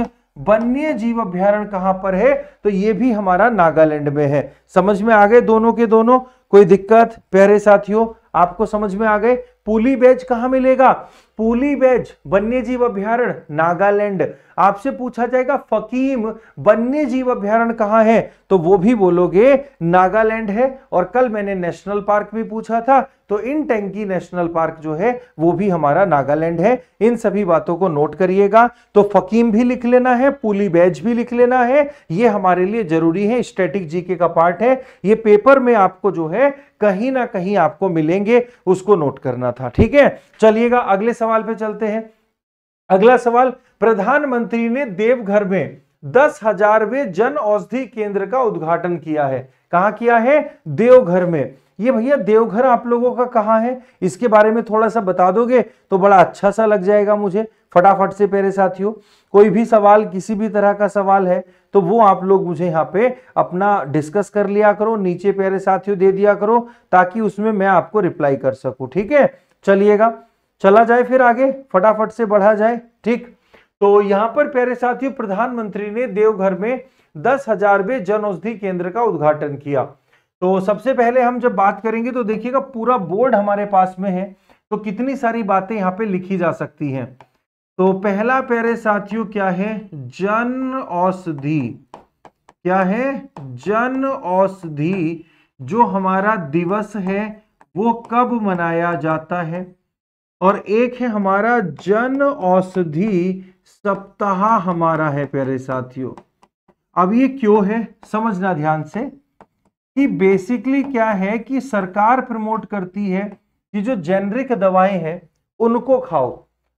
वन्य जीव अभ्यारण कहां पर है तो ये भी हमारा नागालैंड में है समझ में आ गए दोनों के दोनों कोई दिक्कत प्यारे साथियों आपको समझ में आ गए पुली बैज कहां मिलेगा पुली बैज वन्य जीव अभ्यारण नागालैंड आपसे पूछा जाएगा फकीम वन्य जीव अभ्यारण कहाँ है तो वो भी बोलोगे नागालैंड है और कल मैंने नेशनल पार्क भी पूछा था तो इन टैंकी नेशनल पार्क जो है वो भी हमारा नागालैंड है इन सभी बातों को नोट करिएगा तो फकीम भी लिख लेना है पुली बैज भी लिख लेना है ये हमारे लिए जरूरी है स्टैटिक जीके का पार्ट है ये पेपर में आपको जो है कहीं ना कहीं आपको मिलेंगे उसको नोट करना था ठीक है चलिएगा अगले सवाल पे चलते हैं अगला सवाल प्रधानमंत्री ने देवघर में दस हजारवे जन औषधि केंद्र का उद्घाटन किया है कहा किया है देवघर में ये भैया देवघर आप लोगों का कहा है इसके बारे में थोड़ा सा बता दोगे तो बड़ा अच्छा सा लग जाएगा मुझे फटाफट से प्यारे साथियों कोई भी सवाल किसी भी तरह का सवाल है तो वो आप लोग मुझे यहाँ पे अपना डिस्कस कर लिया करो नीचे प्यारे साथियों दे दिया करो ताकि उसमें मैं आपको रिप्लाई कर सकू ठीक है चलिएगा चला जाए फिर आगे फटाफट से बढ़ा जाए ठीक तो यहाँ पर प्यारे साथियों प्रधानमंत्री ने देवघर में दस हजारवे जन औषधि केंद्र का उद्घाटन किया तो सबसे पहले हम जब बात करेंगे तो देखिएगा पूरा बोर्ड हमारे पास में है तो कितनी सारी बातें यहाँ पे लिखी जा सकती हैं तो पहला प्यारे साथियों क्या है जन औषधि क्या है जन औषधि जो हमारा दिवस है वो कब मनाया जाता है और एक है हमारा जन औषधि सप्ताह हमारा है प्यारे साथियों अब ये क्यों है समझना ध्यान से कि बेसिकली क्या है कि सरकार प्रमोट करती है कि जो जेनरिक दवाएं हैं उनको खाओ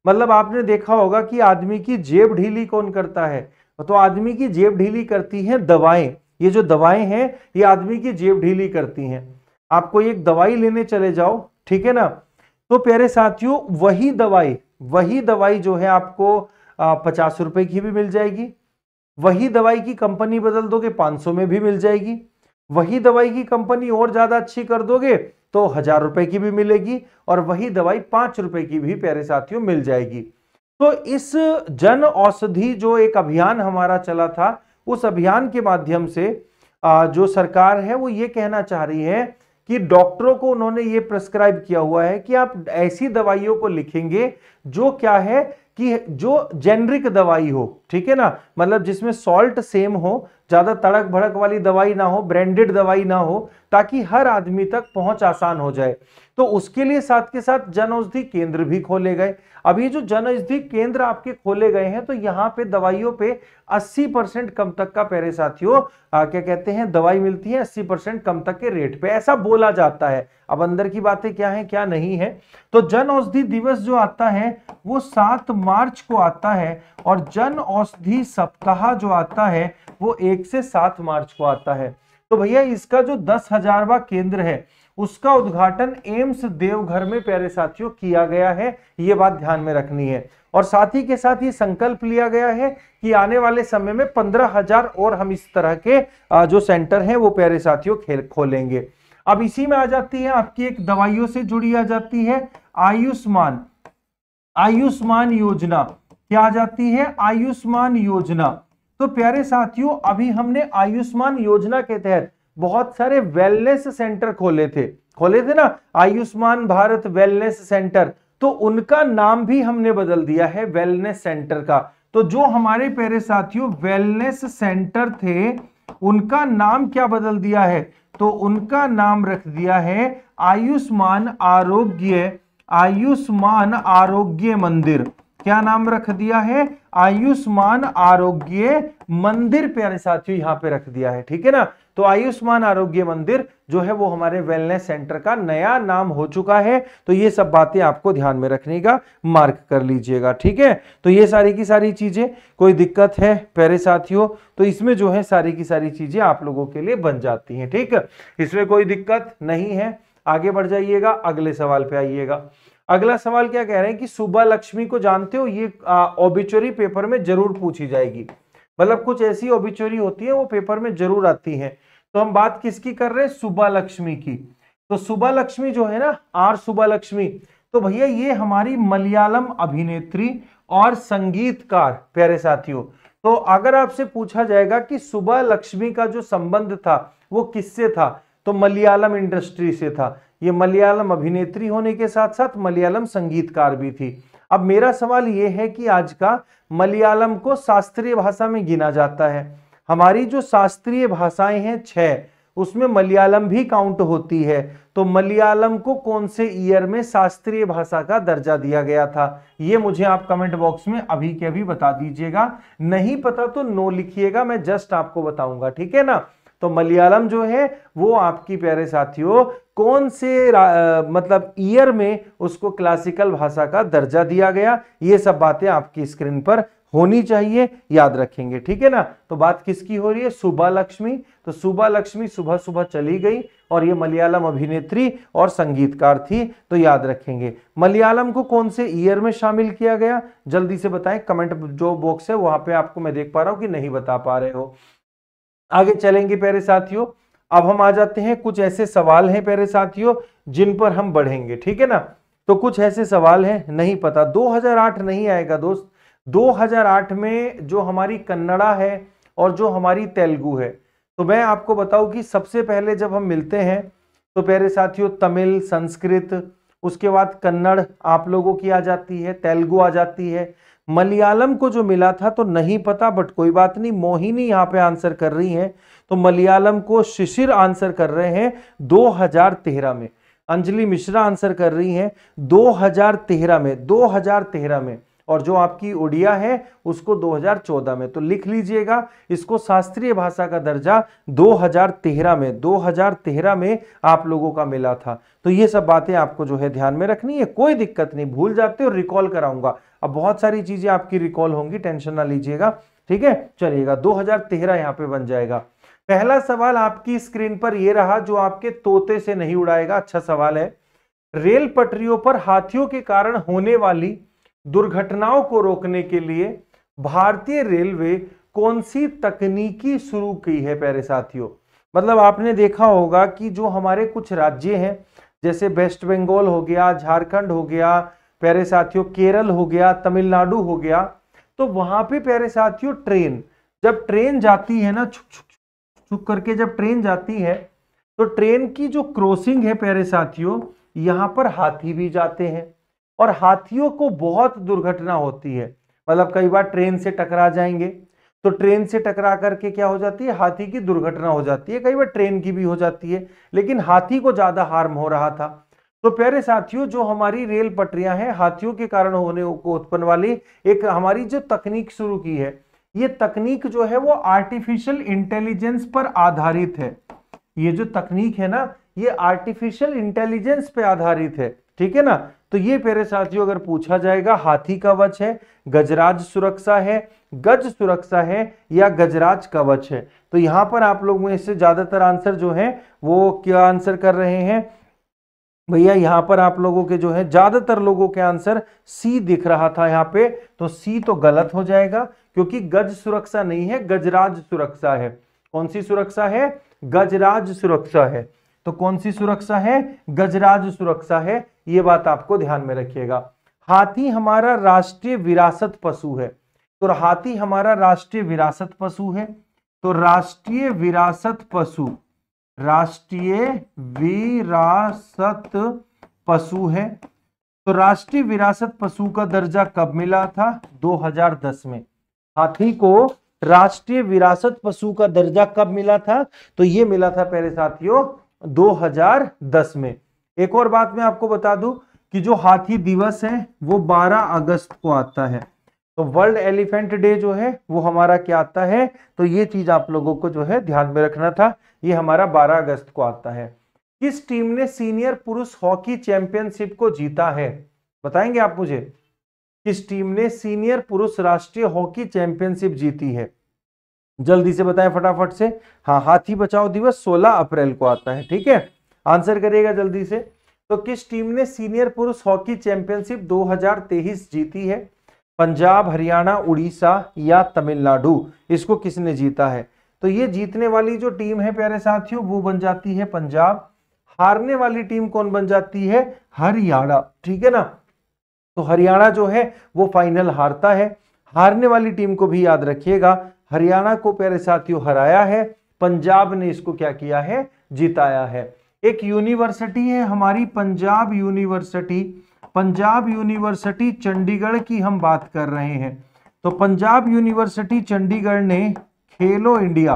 मतलब आपने देखा होगा कि आदमी की जेब ढीली कौन करता है तो आदमी की जेब ढीली करती है दवाएं ये जो दवाएं हैं ये आदमी की जेब ढीली करती हैं आपको एक दवाई लेने चले जाओ ठीक है ना तो प्यारे साथियों वही दवाई वही दवाई जो है आपको पचास रुपए की भी मिल जाएगी वही दवाई की कंपनी बदल दोगे पांच सौ में भी मिल जाएगी वही दवाई की कंपनी और ज्यादा अच्छी कर दोगे तो हजार रुपए की भी मिलेगी और वही दवाई पांच रुपए की भी प्यारे साथियों मिल जाएगी तो इस जन औषधि जो एक अभियान हमारा चला था उस अभियान के माध्यम से जो सरकार है वो ये कहना चाह रही है कि डॉक्टरों को उन्होंने ये प्रेस्क्राइब किया हुआ है कि आप ऐसी दवाइयों को लिखेंगे जो क्या है कि जो जेनरिक दवाई हो ठीक है ना मतलब जिसमें सॉल्ट सेम हो ज़्यादा तड़क भड़क वाली दवाई ना हो ब्रांडेड दवाई ना हो ताकि हर आदमी तक पहुंच आसान हो जाए तो उसके लिए साथ के साथ जन औषधि केंद्र भी खोले गए अब ये जो जन औषधि केंद्र आपके खोले गए हैं तो यहाँ पे दवाइयों पे 80 परसेंट कम तक का प्यारे साथियों क्या कहते हैं दवाई मिलती है 80 परसेंट कम तक के रेट पे ऐसा बोला जाता है अब अंदर की बातें क्या है क्या नहीं है तो जन औषधि दिवस जो आता है वो सात मार्च को आता है और जन औषधि सप्ताह जो आता है वो एक एक से सात मार्च को आता है तो भैया इसका जो दस हजारवा केंद्र है उसका उद्घाटन एम्स देवघर में प्यारे साथियों किया गया है ये बात ध्यान में रखनी है और साथ ही के साथ ये संकल्प लिया गया है कि आने वाले समय में पंद्रह हजार और हम इस तरह के जो सेंटर हैं वो प्यारे साथियों खेल खोलेंगे अब इसी में आ जाती है आपकी एक दवाइयों से जुड़ी आ जाती है आयुष्मान आयुष्मान योजना क्या आ जाती है आयुष्मान योजना तो प्यारे साथियों अभी हमने आयुष्मान योजना के तहत बहुत सारे वेलनेस सेंटर खोले थे खोले थे ना आयुष्मान भारत वेलनेस सेंटर तो उनका नाम भी हमने बदल दिया है वेलनेस सेंटर का तो जो हमारे प्यारे साथियों वेलनेस सेंटर थे उनका नाम क्या बदल दिया है तो उनका नाम रख दिया है आयुष्मान आरोग्य आयुष्मान आरोग्य मंदिर क्या नाम रख दिया है आयुष्मान आरोग्य मंदिर प्यारे साथियों यहां पे रख दिया है ठीक है ना तो आयुष्मान आरोग्य मंदिर जो है वो हमारे वेलनेस सेंटर का नया नाम हो चुका है तो ये सब बातें आपको ध्यान में रखने का मार्क कर लीजिएगा ठीक है तो ये सारी की सारी चीजें कोई दिक्कत है प्यारे साथियों तो इसमें जो है सारी की सारी चीजें आप लोगों के लिए बन जाती है ठीक इसमें कोई दिक्कत नहीं है आगे बढ़ जाइएगा अगले सवाल पे आइएगा अगला सवाल क्या कह रहे हैं कि सुबह लक्ष्मी को जानते हो ये ओबिचोरी पेपर में जरूर पूछी जाएगी मतलब कुछ ऐसी ओबिचोरी होती है वो पेपर में जरूर आती है तो हम बात किसकी कर रहे हैं सुबह लक्ष्मी की तो सुबह लक्ष्मी जो है ना आर सुबह लक्ष्मी तो भैया ये हमारी मलयालम अभिनेत्री और संगीतकार प्यारे साथियों तो अगर आपसे पूछा जाएगा कि सुबह लक्ष्मी का जो संबंध था वो किससे था तो मलयालम इंडस्ट्री से था ये मलयालम अभिनेत्री होने के साथ साथ मलयालम संगीतकार भी थी अब मेरा सवाल ये है कि आज का मलयालम को शास्त्रीय भाषा में गिना जाता है हमारी जो शास्त्रीय भाषाएं हैं छ उसमें मलयालम भी काउंट होती है तो मलयालम को कौन से ईयर में शास्त्रीय भाषा का दर्जा दिया गया था ये मुझे आप कमेंट बॉक्स में अभी के अभी बता दीजिएगा नहीं पता तो नो लिखिएगा मैं जस्ट आपको बताऊंगा ठीक है ना तो मलयालम जो है वो आपकी प्यारे साथियों कौन से आ, मतलब ईयर में उसको क्लासिकल भाषा का दर्जा दिया गया ये सब बातें आपकी स्क्रीन पर होनी चाहिए याद रखेंगे ठीक है ना तो बात किसकी हो रही है सुबा लक्ष्मी तो सुबा लक्ष्मी सुबह सुबह चली गई और ये मलयालम अभिनेत्री और संगीतकार थी तो याद रखेंगे मलयालम को कौन से ईयर में शामिल किया गया जल्दी से बताएं कमेंट जो बॉक्स है वहां पे आपको मैं देख पा रहा हूं कि नहीं बता पा रहे हो आगे चलेंगे प्यारे साथियों अब हम आ जाते हैं कुछ ऐसे सवाल हैं प्यारे साथियों जिन पर हम बढ़ेंगे ठीक है ना तो कुछ ऐसे सवाल हैं नहीं पता 2008 नहीं आएगा दोस्त 2008 में जो हमारी कन्नड़ा है और जो हमारी तेलुगु है तो मैं आपको बताऊं कि सबसे पहले जब हम मिलते हैं तो प्यारे साथियों तमिल संस्कृत उसके बाद कन्नड़ आप लोगों की आ जाती है तेलुगु आ जाती है मलयालम को जो मिला था तो नहीं पता बट कोई बात नहीं मोहिनी यहां पे आंसर कर रही हैं तो मलयालम को शिशिर आंसर कर रहे हैं 2013 में अंजलि मिश्रा आंसर कर रही हैं 2013 में 2013 में और जो आपकी उड़िया है उसको 2014 में तो लिख लीजिएगा इसको शास्त्रीय भाषा का दर्जा 2013 में 2013 में आप लोगों का मिला था तो ये सब बातें आपको जो है ध्यान में रखनी है कोई दिक्कत नहीं भूल जाते और रिकॉल कराऊंगा अब बहुत सारी चीजें आपकी रिकॉल होंगी टेंशन ना लीजिएगा ठीक है चलिएगा दो हजार पे बन जाएगा पहला सवाल आपकी स्क्रीन पर यह रहा जो आपके तोते से नहीं उड़ाएगा अच्छा सवाल है रेल पटरियों पर हाथियों के कारण होने वाली दुर्घटनाओं को रोकने के लिए भारतीय रेलवे कौन सी तकनीकी शुरू की है प्यारे साथियों मतलब आपने देखा होगा कि जो हमारे कुछ राज्य हैं जैसे वेस्ट बंगाल हो गया झारखंड हो गया प्यारे साथियों केरल हो गया तमिलनाडु हो गया तो वहां पे प्यारे साथियों ट्रेन जब ट्रेन जाती है ना छुक छुक छुक करके जब ट्रेन जाती है तो ट्रेन की जो क्रॉसिंग है प्यारे साथियों यहाँ पर हाथी भी जाते हैं और हाथियों को बहुत दुर्घटना होती है मतलब कई बार ट्रेन से टकरा जाएंगे तो ट्रेन से टकरा करके क्या हो जाती है हाथी की दुर्घटना हो जाती है कई बार ट्रेन की भी हो जाती है लेकिन हाथी को ज़्यादा हार्म हो रहा था तो प्यारे साथियों जो हमारी रेल पटरियां हैं हाथियों के कारण होने को उत्पन्न वाली एक हमारी जो तकनीक शुरू की है ये तकनीक जो है वो आर्टिफिशियल इंटेलिजेंस पर आधारित है ये जो तकनीक है ना ये आर्टिफिशियल इंटेलिजेंस पे आधारित है ठीक है ना तो ये प्यारे साथियों अगर पूछा जाएगा हाथी कवच है गजराज सुरक्षा है गज सुरक्षा है या गजराज कवच है तो यहां पर आप लोग में इससे ज़्यादातर आंसर जो है वो क्या आंसर कर रहे हैं भैया यहां पर आप लोगों के जो है ज़्यादातर लोगों के आंसर सी दिख रहा था यहाँ पे तो सी तो गलत हो जाएगा क्योंकि गज सुरक्षा नहीं है गजराज सुरक्षा है कौन सी सुरक्षा है गजराज सुरक्षा है तो कौन सी सुरक्षा है गजराज सुरक्षा है ये बात आपको ध्यान में रखिएगा हाथी हमारा राष्ट्रीय विरासत पशु है तो हाथी हमारा राष्ट्रीय विरासत पशु है तो राष्ट्रीय विरासत पशु राष्ट्रीय विरासत पशु है तो राष्ट्रीय विरासत पशु का दर्जा कब मिला था 2010 में हाथी को राष्ट्रीय विरासत पशु का दर्जा कब मिला था तो ये मिला था पहले साथियों 2010 में एक और बात मैं आपको बता दूं कि जो हाथी दिवस है वो 12 अगस्त को आता है तो वर्ल्ड एलिफेंट डे जो है वो हमारा क्या आता है तो ये चीज आप लोगों को जो है ध्यान में रखना था ये हमारा 12 अगस्त को आता है किस टीम ने सीनियर पुरुष हॉकी चैंपियनशिप को जीता है बताएंगे आप मुझे किस टीम ने सीनियर पुरुष राष्ट्रीय हॉकी चैंपियनशिप जीती है जल्दी से बताएं फटाफट से हाँ हाथी बचाओ दिवस 16 अप्रैल को आता है ठीक है आंसर करिएगा जल्दी से तो किस टीम ने सीनियर पुरुष हॉकी चैंपियनशिप 2023 जीती है पंजाब हरियाणा उड़ीसा या तमिलनाडु इसको किसने जीता है तो ये जीतने वाली जो टीम है प्यारे साथियों वो बन जाती है पंजाब हारने वाली टीम कौन बन जाती है हरियाणा ठीक है ना तो हरियाणा जो है वो फाइनल हारता है हारने वाली टीम को भी याद रखिएगा हरियाणा को प्यारे साथियों हराया है पंजाब ने इसको क्या किया है जिताया है एक यूनिवर्सिटी है हमारी पंजाब यूनिवर्सिटी पंजाब यूनिवर्सिटी चंडीगढ़ की हम बात कर रहे हैं तो पंजाब यूनिवर्सिटी चंडीगढ़ ने खेलो इंडिया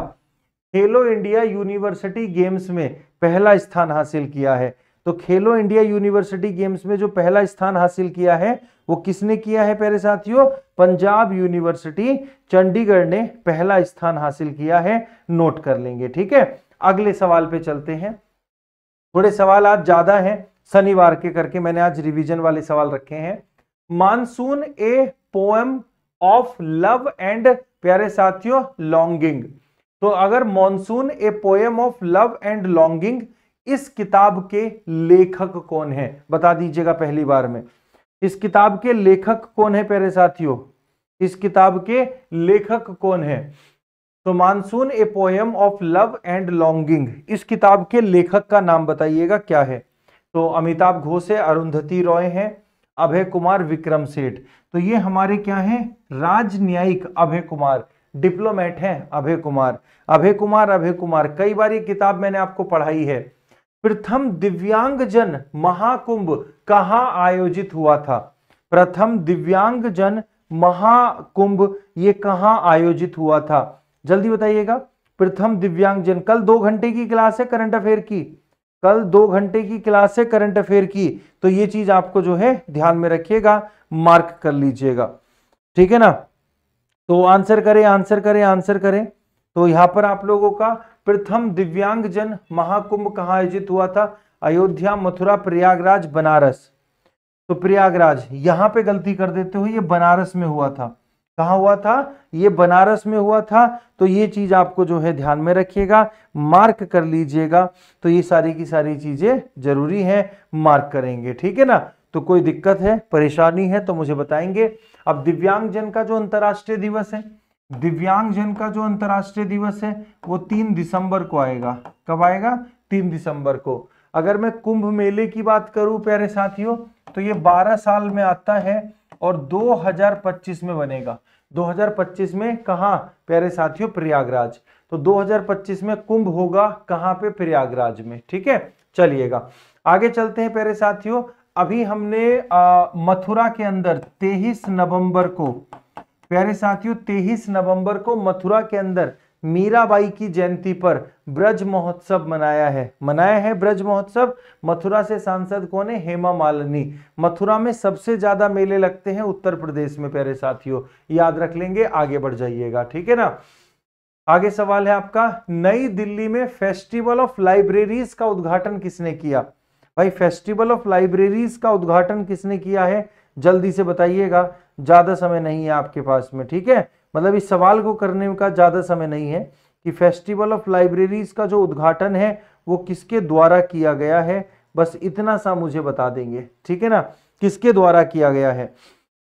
खेलो इंडिया यूनिवर्सिटी गेम्स में पहला स्थान हासिल किया है तो खेलो इंडिया यूनिवर्सिटी गेम्स में जो पहला स्थान हासिल किया है वो किसने किया है पहले साथियों पंजाब यूनिवर्सिटी चंडीगढ़ ने पहला स्थान हासिल किया है नोट कर लेंगे ठीक है अगले सवाल पे चलते हैं थोड़े सवाल आज ज्यादा हैं शनिवार के करके मैंने आज रिवीजन वाले सवाल रखे हैं monsoon a poem of love and प्यारे साथियों लॉन्गिंग तो अगर monsoon a poem of love and longing इस किताब के लेखक कौन है बता दीजिएगा पहली बार में इस किताब के लेखक कौन है प्यारे साथियों इस किताब के लेखक कौन है तो monsoon a poem of love and longing इस किताब के लेखक का नाम बताइएगा क्या है तो अमिताभ घोष है अरुंधति रॉय है अभय कुमार विक्रम सेठ तो ये हमारे क्या हैं राजन्यायिक अभय कुमार डिप्लोमेट हैं अभय कुमार अभय कुमार अभय कुमार कई बार ये किताब मैंने आपको पढ़ाई है प्रथम दिव्यांग जन महाकुंभ कहा आयोजित हुआ था प्रथम दिव्यांग जन महाकुंभ ये कहा आयोजित हुआ था जल्दी बताइएगा प्रथम दिव्यांग जन कल दो घंटे की क्लास है करंट अफेयर की कल दो घंटे की क्लास है करंट अफेयर की तो ये चीज आपको जो है ध्यान में रखिएगा मार्क कर लीजिएगा ठीक है ना तो आंसर करें आंसर करें आंसर करें तो यहां पर आप लोगों का प्रथम दिव्यांग जन महाकुंभ कहां आयोजित हुआ था अयोध्या मथुरा प्रयागराज बनारस तो प्रयागराज यहां पे गलती कर देते हो ये बनारस में हुआ था कहा हुआ था ये बनारस में हुआ था तो ये चीज आपको जो है ध्यान में रखिएगा मार्क कर लीजिएगा तो ये सारी की सारी चीजें जरूरी हैं मार्क करेंगे ठीक है ना तो कोई दिक्कत है परेशानी है तो मुझे बताएंगे अब दिव्यांग जन का जो अंतर्राष्ट्रीय दिवस है दिव्यांग जन का जो अंतर्राष्ट्रीय दिवस है वो तीन दिसंबर को आएगा कब आएगा तीन दिसंबर को अगर मैं कुंभ मेले की बात करूं प्यारे साथियों तो ये 12 साल में आता है और 2025 में बनेगा 2025 में कहा प्यारे साथियों प्रयागराज तो 2025 में कुंभ होगा कहां पे प्रयागराज में ठीक है चलिएगा आगे चलते हैं प्यारे साथियों अभी हमने मथुरा के अंदर तेईस नवंबर को प्यारे साथियों तेईस नवंबर को मथुरा के अंदर मीराबाई की जयंती पर ब्रज महोत्सव मनाया है मनाया है ब्रज महोत्सव मथुरा से सांसद कौन है हेमा मालिनी मथुरा में सबसे ज्यादा मेले लगते हैं उत्तर प्रदेश में प्यारे साथियों याद रख लेंगे आगे बढ़ जाइएगा ठीक है ना आगे सवाल है आपका नई दिल्ली में फेस्टिवल ऑफ लाइब्रेरीज का उद्घाटन किसने किया भाई फेस्टिवल ऑफ लाइब्रेरीज का उद्घाटन किसने किया है जल्दी से बताइएगा ज्यादा समय नहीं है आपके पास में ठीक है मतलब इस सवाल को करने का ज़्यादा समय नहीं है कि फेस्टिवल ऑफ लाइब्रेरीज का जो उद्घाटन है वो किसके द्वारा किया गया है बस इतना सा मुझे बता देंगे ठीक है ना किसके द्वारा किया गया है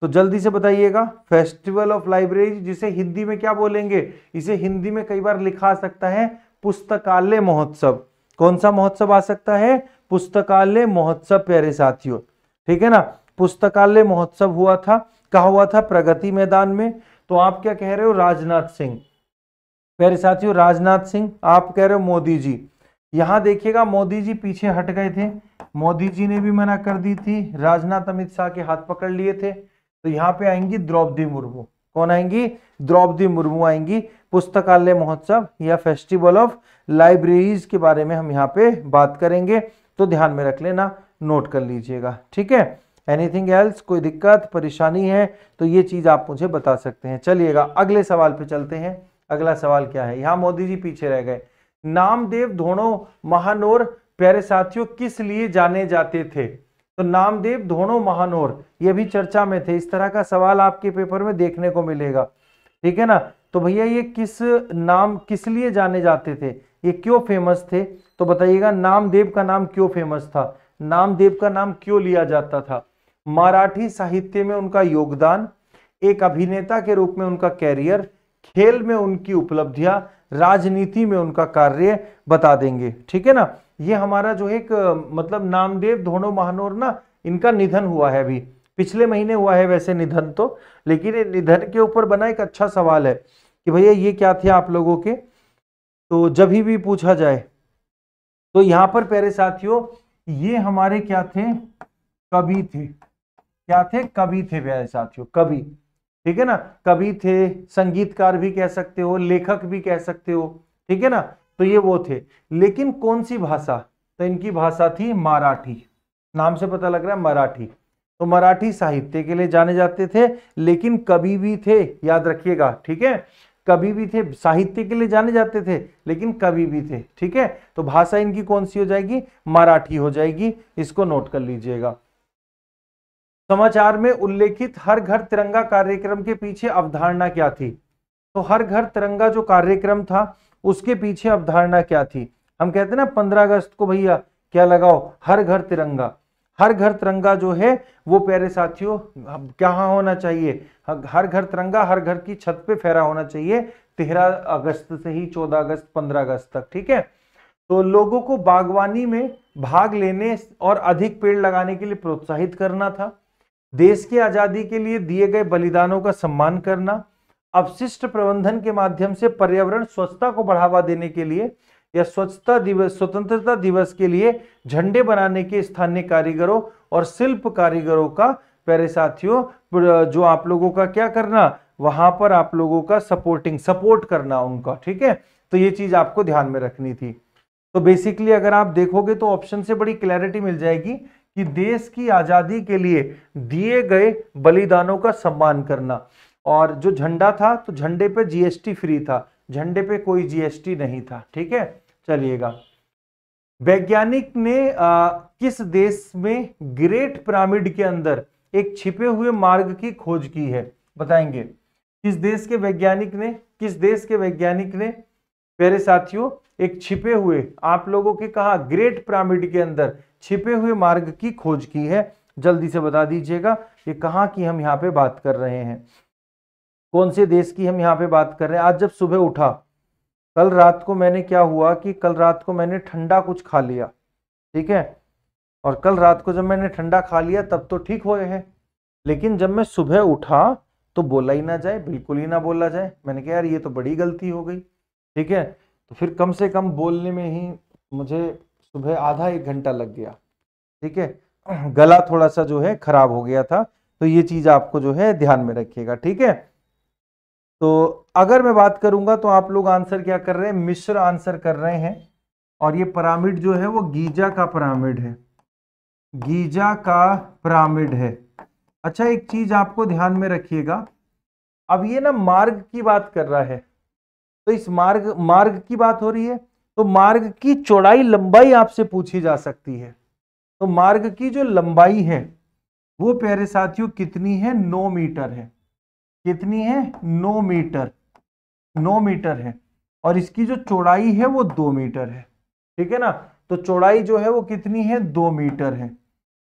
तो जल्दी से बताइएगा फेस्टिवल ऑफ लाइब्रेरी जिसे हिंदी में क्या बोलेंगे इसे हिंदी में कई बार लिखा आ सकता है पुस्तकालय महोत्सव कौन सा महोत्सव आ सकता है पुस्तकालय महोत्सव प्यारे साथियों ठीक है ना पुस्तकालय महोत्सव हुआ था कहा हुआ था प्रगति मैदान में तो आप क्या कह रहे हो राजनाथ सिंह प्यारे साथियों राजनाथ सिंह आप कह रहे हो मोदी जी यहां देखिएगा मोदी जी पीछे हट गए थे मोदी जी ने भी मना कर दी थी राजनाथ अमित शाह के हाथ पकड़ लिए थे तो यहाँ पे आएंगी द्रौपदी मुर्मू कौन आएंगी द्रौपदी मुर्मू आएंगी पुस्तकालय महोत्सव या फेस्टिवल ऑफ लाइब्रेरीज के बारे में हम यहाँ पे बात करेंगे तो ध्यान में रख लेना नोट कर लीजिएगा ठीक है एनीथिंग एल्स कोई दिक्कत परेशानी है तो ये चीज़ आप मुझे बता सकते हैं चलिएगा अगले सवाल पे चलते हैं अगला सवाल क्या है यहाँ मोदी जी पीछे रह गए नामदेव धोनो महानोर प्यारे साथियों किस लिए जाने जाते थे तो नामदेव धोनो महानोर ये भी चर्चा में थे इस तरह का सवाल आपके पेपर में देखने को मिलेगा ठीक है ना तो भैया ये किस नाम किस लिए जाने जाते थे ये क्यों फेमस थे तो बताइएगा नामदेव का नाम क्यों फेमस था नामदेव का नाम क्यों लिया जाता था मराठी साहित्य में उनका योगदान एक अभिनेता के रूप में उनका कैरियर खेल में उनकी उपलब्धियां राजनीति में उनका कार्य बता देंगे ठीक है ना ये हमारा जो एक मतलब नामदेव धोनो महानोर ना इनका निधन हुआ है अभी पिछले महीने हुआ है वैसे निधन तो लेकिन निधन के ऊपर बना एक अच्छा सवाल है कि भैया ये क्या थे आप लोगों के तो जब ही भी पूछा जाए तो यहां पर प्यारे साथियों ये हमारे क्या थे कवि थे क्या थे कवि थे प्यारे साथियों कवि ठीक है ना कवि थे संगीतकार भी कह सकते हो लेखक भी कह सकते हो ठीक है ना तो ये वो थे लेकिन कौन सी भाषा तो इनकी भाषा थी मराठी नाम से पता लग रहा है मराठी तो मराठी साहित्य के लिए जाने जाते थे लेकिन कवि भी थे याद रखिएगा ठीक है कवि भी थे साहित्य के लिए जाने जाते थे लेकिन कवि भी थे ठीक है तो भाषा इनकी कौन सी हो जाएगी मराठी हो जाएगी इसको नोट कर लीजिएगा समाचार में उल्लेखित हर घर तिरंगा कार्यक्रम के पीछे अवधारणा क्या थी तो हर घर तिरंगा जो कार्यक्रम था उसके पीछे अवधारणा क्या थी हम कहते हैं ना पंद्रह अगस्त को भैया क्या लगाओ हर घर तिरंगा हर घर तिरंगा जो है वो प्यारे साथियों क्या होना चाहिए हर घर तिरंगा हर घर की छत पे फहरा होना चाहिए तेरह अगस्त से ही चौदह अगस्त पंद्रह अगस्त तक ठीक है तो लोगों को बागवानी में भाग लेने और अधिक पेड़ लगाने के लिए प्रोत्साहित करना था देश की आजादी के लिए दिए गए बलिदानों का सम्मान करना अपशिष्ट प्रबंधन के माध्यम से पर्यावरण स्वच्छता को बढ़ावा देने के लिए या स्वच्छता दिवस स्वतंत्रता दिवस के लिए झंडे बनाने के स्थानीय कारीगरों और शिल्प कारीगरों का प्यारे साथियों जो आप लोगों का क्या करना वहां पर आप लोगों का सपोर्टिंग सपोर्ट करना उनका ठीक है तो ये चीज आपको ध्यान में रखनी थी तो बेसिकली अगर आप देखोगे तो ऑप्शन से बड़ी क्लैरिटी मिल जाएगी कि देश की आज़ादी के लिए दिए गए बलिदानों का सम्मान करना और जो झंडा था तो झंडे पे जीएसटी फ्री था झंडे पे कोई जीएसटी नहीं था ठीक है चलिएगा वैज्ञानिक ने आ, किस देश में ग्रेट पिरामिड के अंदर एक छिपे हुए मार्ग की खोज की है बताएंगे किस देश के वैज्ञानिक ने किस देश के वैज्ञानिक ने मेरे साथियों एक छिपे हुए आप लोगों के कहा ग्रेट पिरामिड के अंदर छिपे हुए मार्ग की खोज की है जल्दी से बता दीजिएगा ये कहाँ की हम यहाँ पे बात कर रहे हैं कौन से देश की हम यहाँ पे बात कर रहे हैं आज जब सुबह उठा कल रात को मैंने क्या हुआ कि कल रात को मैंने ठंडा कुछ खा लिया ठीक है और कल रात को जब मैंने ठंडा खा लिया तब तो ठीक हुए हैं लेकिन जब मैं सुबह उठा तो बोला ही ना जाए बिल्कुल ही ना बोला जाए मैंने कहा यार ये तो बड़ी गलती हो गई ठीक है तो फिर कम से कम बोलने में ही मुझे सुबह आधा एक घंटा लग गया ठीक है गला थोड़ा सा जो है खराब हो गया था तो ये चीज आपको जो है ध्यान में रखिएगा ठीक है तो अगर मैं बात करूंगा तो आप लोग आंसर क्या कर रहे हैं मिश्र आंसर कर रहे हैं और ये पिरामिड जो है वो गीजा का पिरामिड है गीजा का पिरामिड है अच्छा एक चीज आपको ध्यान में रखिएगा अब ये ना मार्ग की बात कर रहा है तो इस मार्ग मार्ग की बात हो रही है तो मार्ग की चौड़ाई लंबाई आपसे पूछी जा सकती है तो मार्ग की जो लंबाई है वो प्यारे साथियों कितनी है नौ मीटर है कितनी है नौ मीटर नौ मीटर है और इसकी जो चौड़ाई है वो दो मीटर है ठीक है ना तो चौड़ाई जो है वो कितनी है दो मीटर है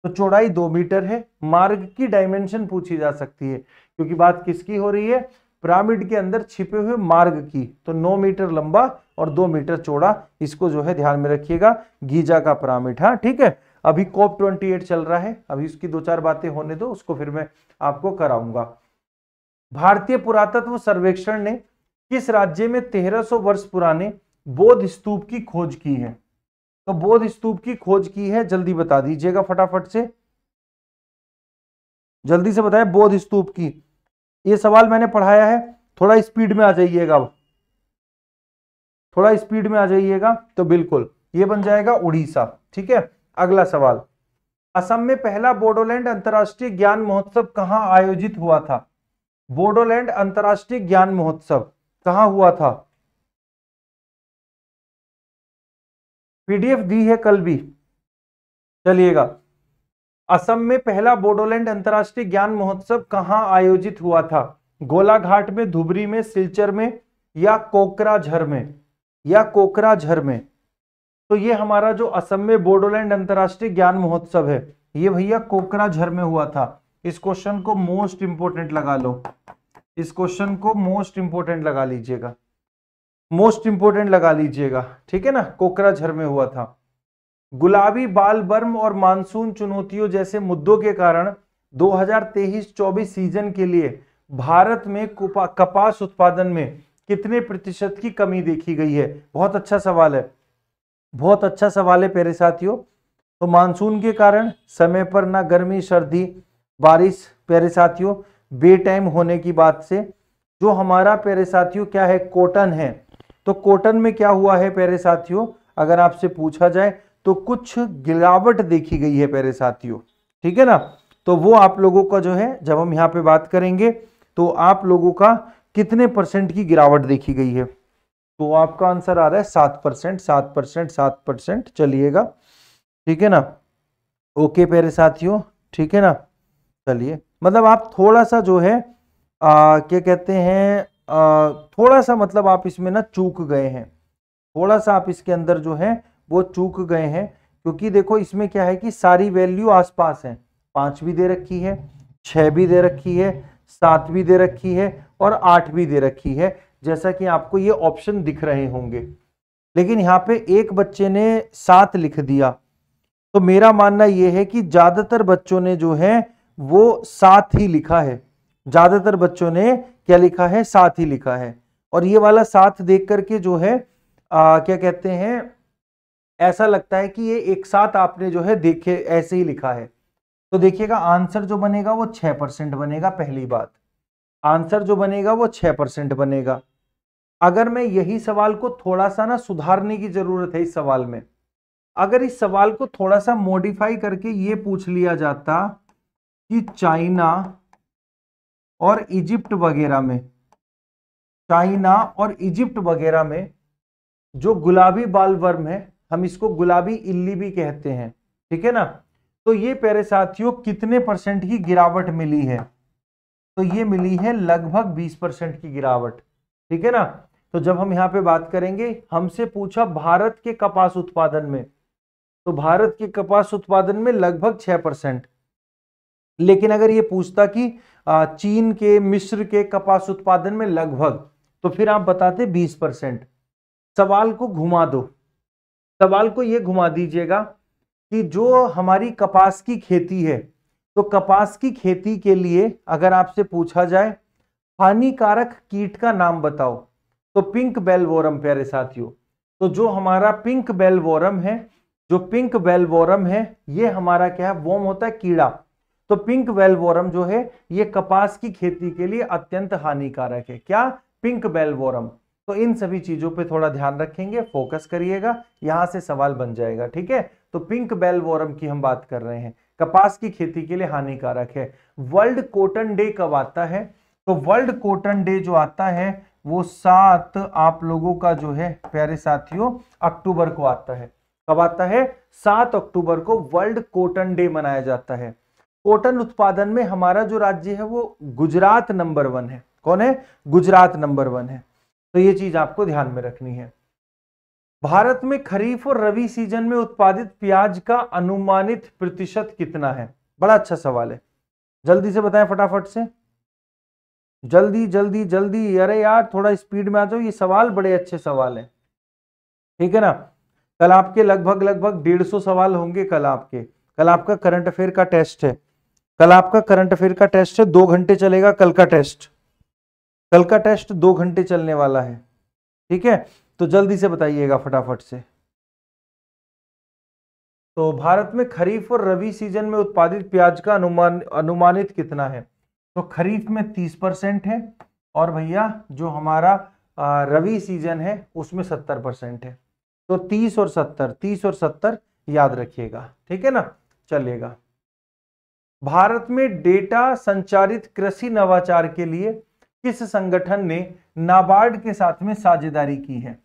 तो चौड़ाई दो मीटर है मार्ग की डायमेंशन पूछी जा सकती है क्योंकि बात किसकी हो रही है पिरामिड के अंदर छिपे हुए मार्ग की तो नौ मीटर लंबा और दो मीटर चौड़ा इसको जो है ध्यान में रखिएगा गीजा का पैरामीटर हाँ, ठीक है अभी कोप ट्वेंटी एट चल रहा है अभी उसकी दो चार बातें होने दो उसको फिर मैं आपको कराऊंगा भारतीय पुरातत्व सर्वेक्षण ने किस राज्य में 1300 वर्ष पुराने बोध स्तूप की खोज की है तो बोध स्तूप की खोज की है जल्दी बता दीजिएगा फटाफट से जल्दी से बताएं बोध स्तूप की ये सवाल मैंने पढ़ाया है थोड़ा स्पीड में आ जाइएगा अब थोड़ा स्पीड में आ जाइएगा तो बिल्कुल ये बन जाएगा उड़ीसा ठीक है अगला सवाल असम में पहला बोडोलैंड अंतर्राष्ट्रीय ज्ञान महोत्सव कहाँ आयोजित हुआ था बोडोलैंड अंतर्राष्ट्रीय ज्ञान महोत्सव कहाँ हुआ था पीडीएफ दी है कल भी चलिएगा असम में पहला बोडोलैंड अंतर्राष्ट्रीय ज्ञान महोत्सव कहाँ आयोजित हुआ था गोलाघाट में धुबरी में सिलचर में या कोकराझर में या कोकराझर में तो ये हमारा जो असम में बोडोलैंड अंतर्राष्ट्रीय ज्ञान महोत्सव है ये भैया कोकराझर में हुआ था इस क्वेश्चन को मोस्ट इंपोर्टेंट लगा लो इस क्वेश्चन को मोस्ट इंपोर्टेंट लगा लीजिएगा मोस्ट इंपोर्टेंट लगा लीजिएगा ठीक है ना कोकराझर में हुआ था गुलाबी बाल बर्म और मानसून चुनौतियों जैसे मुद्दों के कारण 2023-24 सीजन के लिए भारत में कपास उत्पादन में कितने प्रतिशत की कमी देखी गई है बहुत अच्छा सवाल है बहुत अच्छा सवाल है प्यारे साथियों तो मानसून के कारण समय पर ना गर्मी सर्दी बारिश प्यारे साथियों बेटाइम होने की बात से जो हमारा प्यारे साथियों क्या है कॉटन है तो कॉटन में क्या हुआ है प्यारे साथियों अगर आपसे पूछा जाए तो कुछ गिरावट देखी गई है प्यारे साथियों ठीक है ना तो वो आप लोगों का जो है जब हम यहाँ पे बात करेंगे तो आप लोगों का कितने परसेंट की गिरावट देखी गई है तो आपका आंसर आ रहा है सात परसेंट सात परसेंट सात परसेंट चलिएगा ठीक है ना ओके पेरे साथियों ठीक है ना चलिए मतलब आप थोड़ा सा जो है आ, क्या कहते हैं थोड़ा सा मतलब आप इसमें ना चूक गए हैं थोड़ा सा आप इसके अंदर जो है वो चूक गए हैं क्योंकि देखो इसमें क्या है कि सारी वैल्यू आसपास है पांच भी दे रखी है छह भी दे रखी है सात भी दे रखी है और आठ भी दे रखी है जैसा कि आपको ये ऑप्शन दिख रहे होंगे लेकिन यहाँ पे एक बच्चे ने सात लिख दिया तो मेरा मानना यह है कि ज़्यादातर बच्चों ने जो है वो सात ही लिखा है ज़्यादातर बच्चों ने क्या लिखा है सात ही लिखा है और ये वाला साथ देख करके जो है आ, क्या कहते हैं ऐसा लगता है कि ये एक साथ आपने जो है देखे ऐसे ही लिखा है तो देखिएगा आंसर जो बनेगा वो छह परसेंट बनेगा पहली बात आंसर जो बनेगा वो छह परसेंट बनेगा अगर मैं यही सवाल को थोड़ा सा ना सुधारने की ज़रूरत है इस सवाल में अगर इस सवाल को थोड़ा सा मॉडिफाई करके ये पूछ लिया जाता कि चाइना और इजिप्ट वगैरह में चाइना और इजिप्ट वगैरह में जो गुलाबी बाल वर्म है हम इसको गुलाबी इल्ली भी कहते हैं ठीक है ना तो ये पेरे साथियों कितने परसेंट की गिरावट मिली है तो ये मिली है लगभग 20 परसेंट की गिरावट ठीक है ना तो जब हम यहाँ पे बात करेंगे हमसे पूछा भारत के कपास उत्पादन में तो भारत के कपास उत्पादन में लगभग छह परसेंट लेकिन अगर ये पूछता कि चीन के मिस्र के कपास उत्पादन में लगभग तो फिर आप बताते बीस परसेंट सवाल को घुमा दो सवाल को ये घुमा दीजिएगा कि जो हमारी कपास की खेती है तो कपास की खेती के लिए अगर आपसे पूछा जाए हानिकारक कीट का नाम बताओ तो पिंक बेल वोरम प्यारे साथियों तो जो हमारा पिंक बेल वोरम है जो पिंक बेल वोरम है ये हमारा क्या है वोम होता है कीड़ा तो पिंक बेल वोरम जो है ये कपास की खेती के लिए अत्यंत हानिकारक है क्या पिंक बेल वोरम तो इन सभी चीजों पे थोड़ा ध्यान रखेंगे फोकस करिएगा यहां से सवाल बन जाएगा ठीक है तो पिंक बेल वोरम की हम बात कर रहे हैं कपास की खेती के लिए हानिकारक है वर्ल्ड कॉटन डे कब आता है तो वर्ल्ड कॉटन डे जो आता है वो सात आप लोगों का जो है प्यारे साथियों अक्टूबर को आता है कब आता है सात अक्टूबर को वर्ल्ड कॉटन डे मनाया जाता है कॉटन उत्पादन में हमारा जो राज्य है वो गुजरात नंबर वन है कौन है गुजरात नंबर वन है तो ये चीज आपको ध्यान में रखनी है भारत में खरीफ और रवि सीजन में उत्पादित प्याज का अनुमानित प्रतिशत कितना है बड़ा अच्छा सवाल है जल्दी से बताएं फटाफट से जल्दी जल्दी जल्दी अरे यार थोड़ा स्पीड में आ जाओ ये सवाल बड़े अच्छे सवाल है ठीक है ना कल आपके लगभग लगभग डेढ़ सौ सवाल होंगे कल आपके कल आपका करंट अफेयर का टेस्ट है कल आपका करंट अफेयर का टेस्ट है दो घंटे चलेगा कल का टेस्ट कल का टेस्ट दो घंटे चलने वाला है ठीक है तो जल्दी से बताइएगा फटाफट से तो भारत में खरीफ और रबी सीजन में उत्पादित प्याज का अनुमान अनुमानित कितना है तो खरीफ में तीस परसेंट है और भैया जो हमारा रबी सीजन है उसमें सत्तर परसेंट है तो तीस और सत्तर तीस और सत्तर याद रखिएगा ठीक है ना चलेगा भारत में डेटा संचारित कृषि नवाचार के लिए किस संगठन ने नाबार्ड के साथ में साझेदारी की है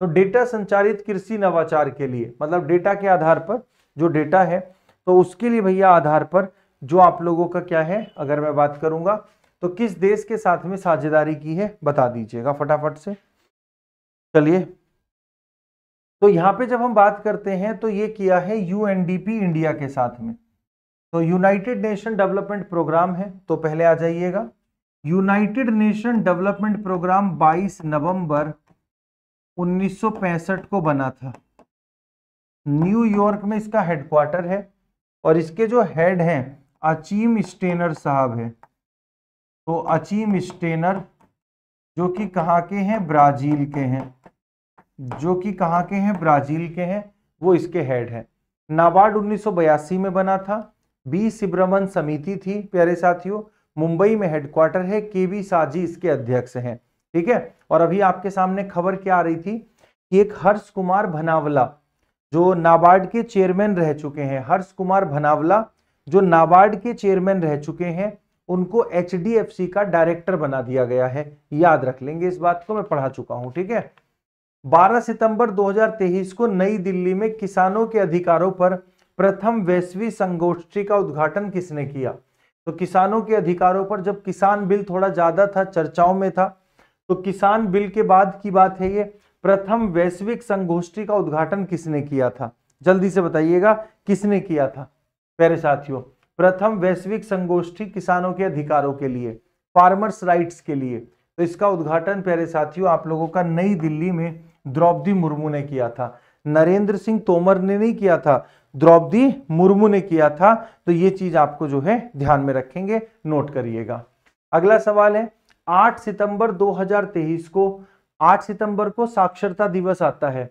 तो डेटा संचालित कृषि नवाचार के लिए मतलब डेटा के आधार पर जो डेटा है तो उसके लिए भैया आधार पर जो आप लोगों का क्या है अगर मैं बात करूंगा तो किस देश के साथ में साझेदारी की है बता दीजिएगा फटाफट से चलिए तो यहां पे जब हम बात करते हैं तो ये किया है यूएनडीपी इंडिया के साथ में तो यूनाइटेड नेशन डेवलपमेंट प्रोग्राम है तो पहले आ जाइएगा यूनाइटेड नेशन डेवलपमेंट प्रोग्राम 22 नवंबर 1965 को बना था न्यूयॉर्क में इसका हेडक्वार्टर है और इसके जो हेड हैं अचीम स्टेनर साहब हैं तो अचीम स्टेनर जो कि कहाँ के हैं ब्राज़ील के हैं जो कि कहाँ के हैं ब्राज़ील के हैं वो इसके हेड हैं नाबार्ड 1982 में बना था बी सिब्रमन समिति थी प्यारे साथियों मुंबई में हेडक्वार्टर है के बी साजी इसके अध्यक्ष हैं ठीक है थीके? और अभी आपके सामने खबर क्या आ रही थी कि एक हर्ष कुमार भनावला जो नाबार्ड के चेयरमैन रह चुके हैं हर्ष कुमार भनावला जो नाबार्ड के चेयरमैन रह चुके हैं उनको एच का डायरेक्टर बना दिया गया है याद रख लेंगे इस बात को मैं पढ़ा चुका हूं ठीक है 12 सितंबर 2023 को नई दिल्ली में किसानों के अधिकारों पर प्रथम वैश्विक संगोष्ठी का उद्घाटन किसने किया तो किसानों के अधिकारों पर जब किसान बिल थोड़ा ज्यादा था चर्चाओं में था तो किसान बिल के बाद की बात है ये प्रथम वैश्विक संगोष्ठी का उद्घाटन किसने किया था जल्दी से बताइएगा किसने किया था पेरे साथियों प्रथम वैश्विक संगोष्ठी किसानों के अधिकारों के लिए फार्मर्स राइट्स के लिए तो इसका उद्घाटन प्यारे साथियों आप लोगों का नई दिल्ली में द्रौपदी मुर्मू ने किया था नरेंद्र सिंह तोमर ने नहीं किया था द्रौपदी मुर्मू ने किया था तो ये चीज आपको जो है ध्यान में रखेंगे नोट करिएगा अगला सवाल है 8 सितंबर 2023 को 8 सितंबर को साक्षरता दिवस आता है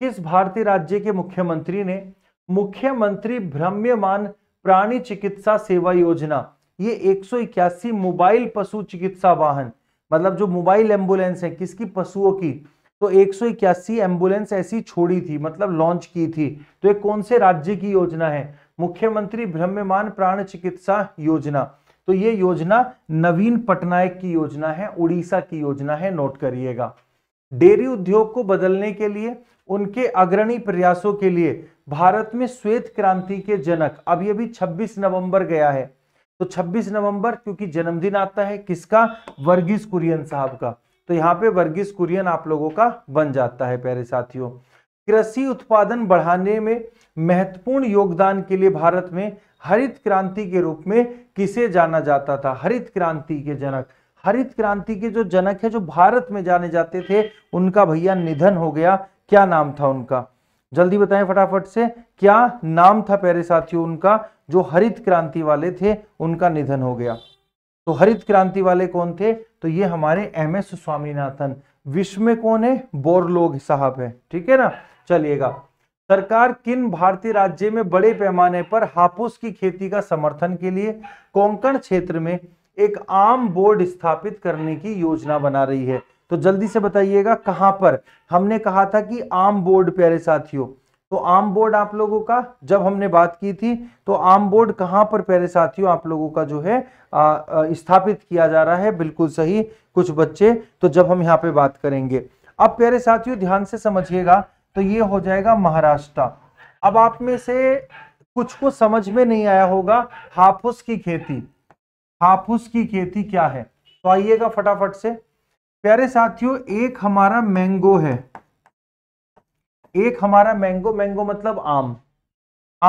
किस भारतीय राज्य के मुख्यमंत्री ने मुख्यमंत्री भ्रम्यमान प्राणी चिकित्सा सेवा योजना ये एक मोबाइल पशु चिकित्सा वाहन मतलब जो मोबाइल एम्बुलेंस है किसकी पशुओं की तो एक एम्बुलेंस ऐसी छोड़ी थी मतलब लॉन्च की थी तो ये कौन से राज्य की योजना है मुख्यमंत्री भ्रम्यमान प्राण चिकित्सा योजना तो ये योजना नवीन पटनायक की योजना है उड़ीसा की योजना है नोट करिएगा डेयरी उद्योग को बदलने के लिए उनके अग्रणी प्रयासों के लिए भारत में श्वेत क्रांति के जनक अब ये भी 26 नवंबर गया है तो 26 नवंबर क्योंकि जन्मदिन आता है किसका वर्गीस कुरियन साहब का तो यहाँ पे वर्गीस कुरियन आप लोगों का बन जाता है प्यारे साथियों कृषि उत्पादन बढ़ाने में महत्वपूर्ण योगदान के लिए भारत में हरित क्रांति के रूप में किसे जाना जाता था हरित क्रांति के जनक हरित क्रांति के जो जनक है जो भारत में जाने जाते थे उनका भैया निधन हो गया क्या नाम था उनका जल्दी बताएं फटाफट से क्या नाम था प्यारे साथियों उनका जो हरित क्रांति वाले थे उनका निधन हो गया तो हरित क्रांति वाले कौन थे तो ये हमारे एम एस स्वामीनाथन विश्व में कौन है बोरलोग साहब है ठीक है ना चलिएगा सरकार किन भारतीय राज्य में बड़े पैमाने पर हापुस की खेती का समर्थन के लिए कोंकण क्षेत्र में एक आम बोर्ड स्थापित करने की योजना बना रही है तो जल्दी से बताइएगा कहां पर हमने कहा था कि आम बोर्ड प्यारे साथियों तो आम बोर्ड आप लोगों का जब हमने बात की थी तो आम बोर्ड कहां पर प्यारे साथियों आप लोगों का जो है स्थापित किया जा रहा है बिल्कुल सही कुछ बच्चे तो जब हम यहाँ पे बात करेंगे अब प्यारे साथियों ध्यान से समझिएगा तो ये हो जाएगा महाराष्ट्र अब आप में से कुछ को समझ में नहीं आया होगा हाफुस की खेती हाफुस की खेती क्या है तो आइएगा फटाफट से प्यारे साथियों एक हमारा मैंगो है एक हमारा मैंगो मैंगो मतलब आम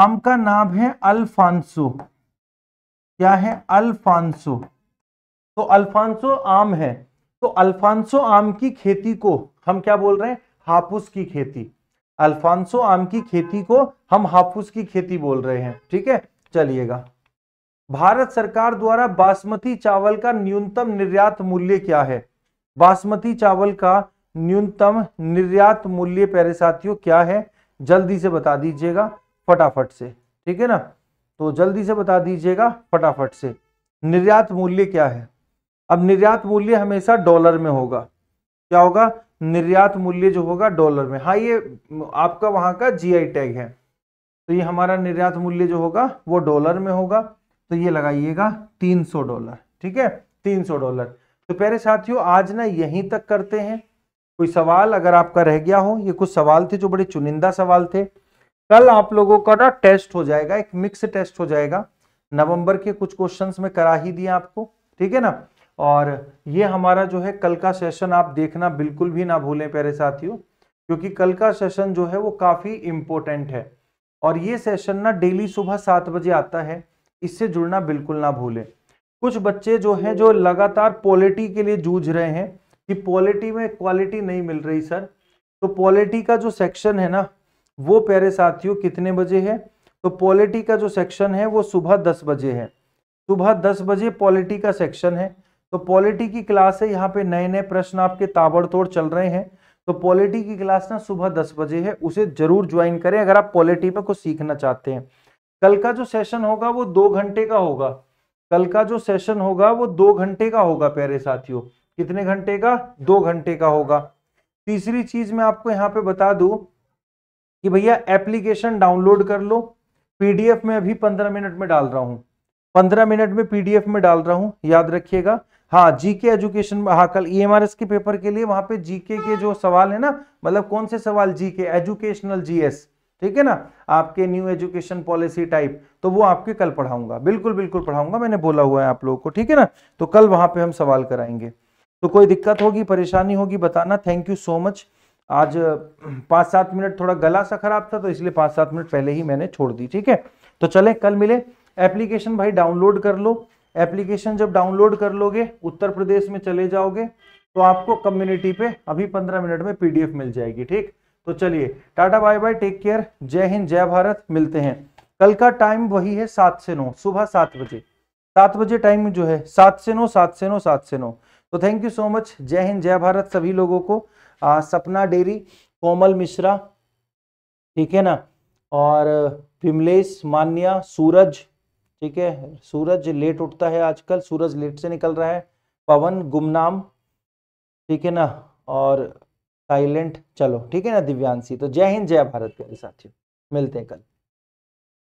आम का नाम है अल्फांसो क्या है अल्फांसो तो अल्फांसो आम है तो अल्फांसो आम की खेती को हम क्या बोल रहे हैं हापुस की खेती अल्फांसो आम की खेती को हम हाफूस की खेती बोल रहे हैं ठीक है चलिएगा भारत सरकार द्वारा बासमती चावल का न्यूनतम निर्यात मूल्य क्या है बासमती चावल का न्यूनतम निर्यात मूल्य प्यारे साथियों क्या है जल्दी से बता दीजिएगा फटाफट से ठीक है ना तो जल्दी से बता दीजिएगा फटाफट से निर्यात मूल्य क्या है अब निर्यात मूल्य हमेशा डॉलर में होगा क्या होगा निर्यात मूल्य जो होगा डॉलर में हाँ ये आपका वहां का जीआई टैग है तो ये हमारा निर्यात मूल्य जो होगा वो डॉलर में होगा तो ये लगाइएगा 300 डॉलर ठीक है 300 डॉलर तो प्यारे साथियों आज ना यहीं तक करते हैं कोई सवाल अगर आपका रह गया हो ये कुछ सवाल थे जो बड़े चुनिंदा सवाल थे कल आप लोगों का ना टेस्ट हो जाएगा एक मिक्स टेस्ट हो जाएगा नवंबर के कुछ क्वेश्चंस में करा ही दिया आपको ठीक है ना और ये हमारा जो है कल का सेशन आप देखना बिल्कुल भी ना भूलें प्यारे साथियों क्योंकि कल का सेशन जो है वो काफ़ी इम्पोर्टेंट है और ये सेशन ना डेली सुबह सात बजे आता है इससे जुड़ना बिल्कुल ना भूलें कुछ बच्चे जो हैं जो लगातार पॉलिटी के लिए जूझ रहे हैं कि पॉलिटी में क्वालिटी नहीं मिल रही सर तो पॉलिटी का जो सेक्शन है ना वो प्यारे साथियों कितने बजे है तो पॉलिटी का जो सेक्शन है वो सुबह दस बजे है सुबह दस बजे पॉलिटी का सेक्शन है तो पॉलिटी की क्लास है यहाँ पे नए नए प्रश्न आपके ताबड़तोड़ चल रहे हैं तो पॉलिटी की क्लास ना सुबह दस बजे है उसे जरूर ज्वाइन करें अगर आप पॉलिटी में कुछ सीखना चाहते हैं कल का जो सेशन होगा वो दो घंटे का होगा कल का जो सेशन होगा वो दो घंटे का होगा प्यारे साथियों कितने घंटे का दो घंटे का होगा तीसरी चीज मैं आपको यहाँ पे बता दू कि भैया एप्लीकेशन डाउनलोड कर लो पीडीएफ में अभी पंद्रह मिनट में डाल रहा हूं पंद्रह मिनट में पीडीएफ में डाल रहा हूं याद रखिएगा हाँ जीके एजुकेशन हाँ कल ईएमआरएस e के पेपर के लिए वहां पे जीके के जो सवाल है ना मतलब कौन से सवाल जीके एजुकेशनल जीएस ठीक है ना आपके न्यू एजुकेशन पॉलिसी टाइप तो वो आपके कल पढ़ाऊंगा बिल्कुल बिल्कुल पढ़ाऊंगा मैंने बोला हुआ है आप लोगों को ठीक है ना तो कल वहां पे हम सवाल कराएंगे तो कोई दिक्कत होगी परेशानी होगी बताना थैंक यू सो मच आज पाँच सात मिनट थोड़ा गला सा खराब था तो इसलिए पांच सात मिनट पहले ही मैंने छोड़ दी ठीक है तो चले कल मिले एप्लीकेशन भाई डाउनलोड कर लो एप्लीकेशन जब डाउनलोड कर लोगे उत्तर प्रदेश में चले जाओगे तो आपको कम्युनिटी पे अभी पंद्रह मिनट में पीडीएफ मिल जाएगी ठीक तो चलिए टाटा बाय बाय टेक केयर जय हिंद जय भारत मिलते हैं कल का टाइम वही है सात से नौ सुबह सात बजे सात बजे टाइम जो है सात से नौ सात से नौ सात से नौ तो थैंक यू सो मच जय हिंद जय भारत सभी लोगों को आ, सपना डेरी कोमल मिश्रा ठीक है ना और विमलेश मान्या सूरज ठीक है सूरज लेट उठता है आजकल सूरज लेट से निकल रहा है पवन गुमनाम ठीक है ना और साइलेंट चलो ठीक है ना दिव्यांशी तो जय हिंद जय भारत के साथियों मिलते हैं कल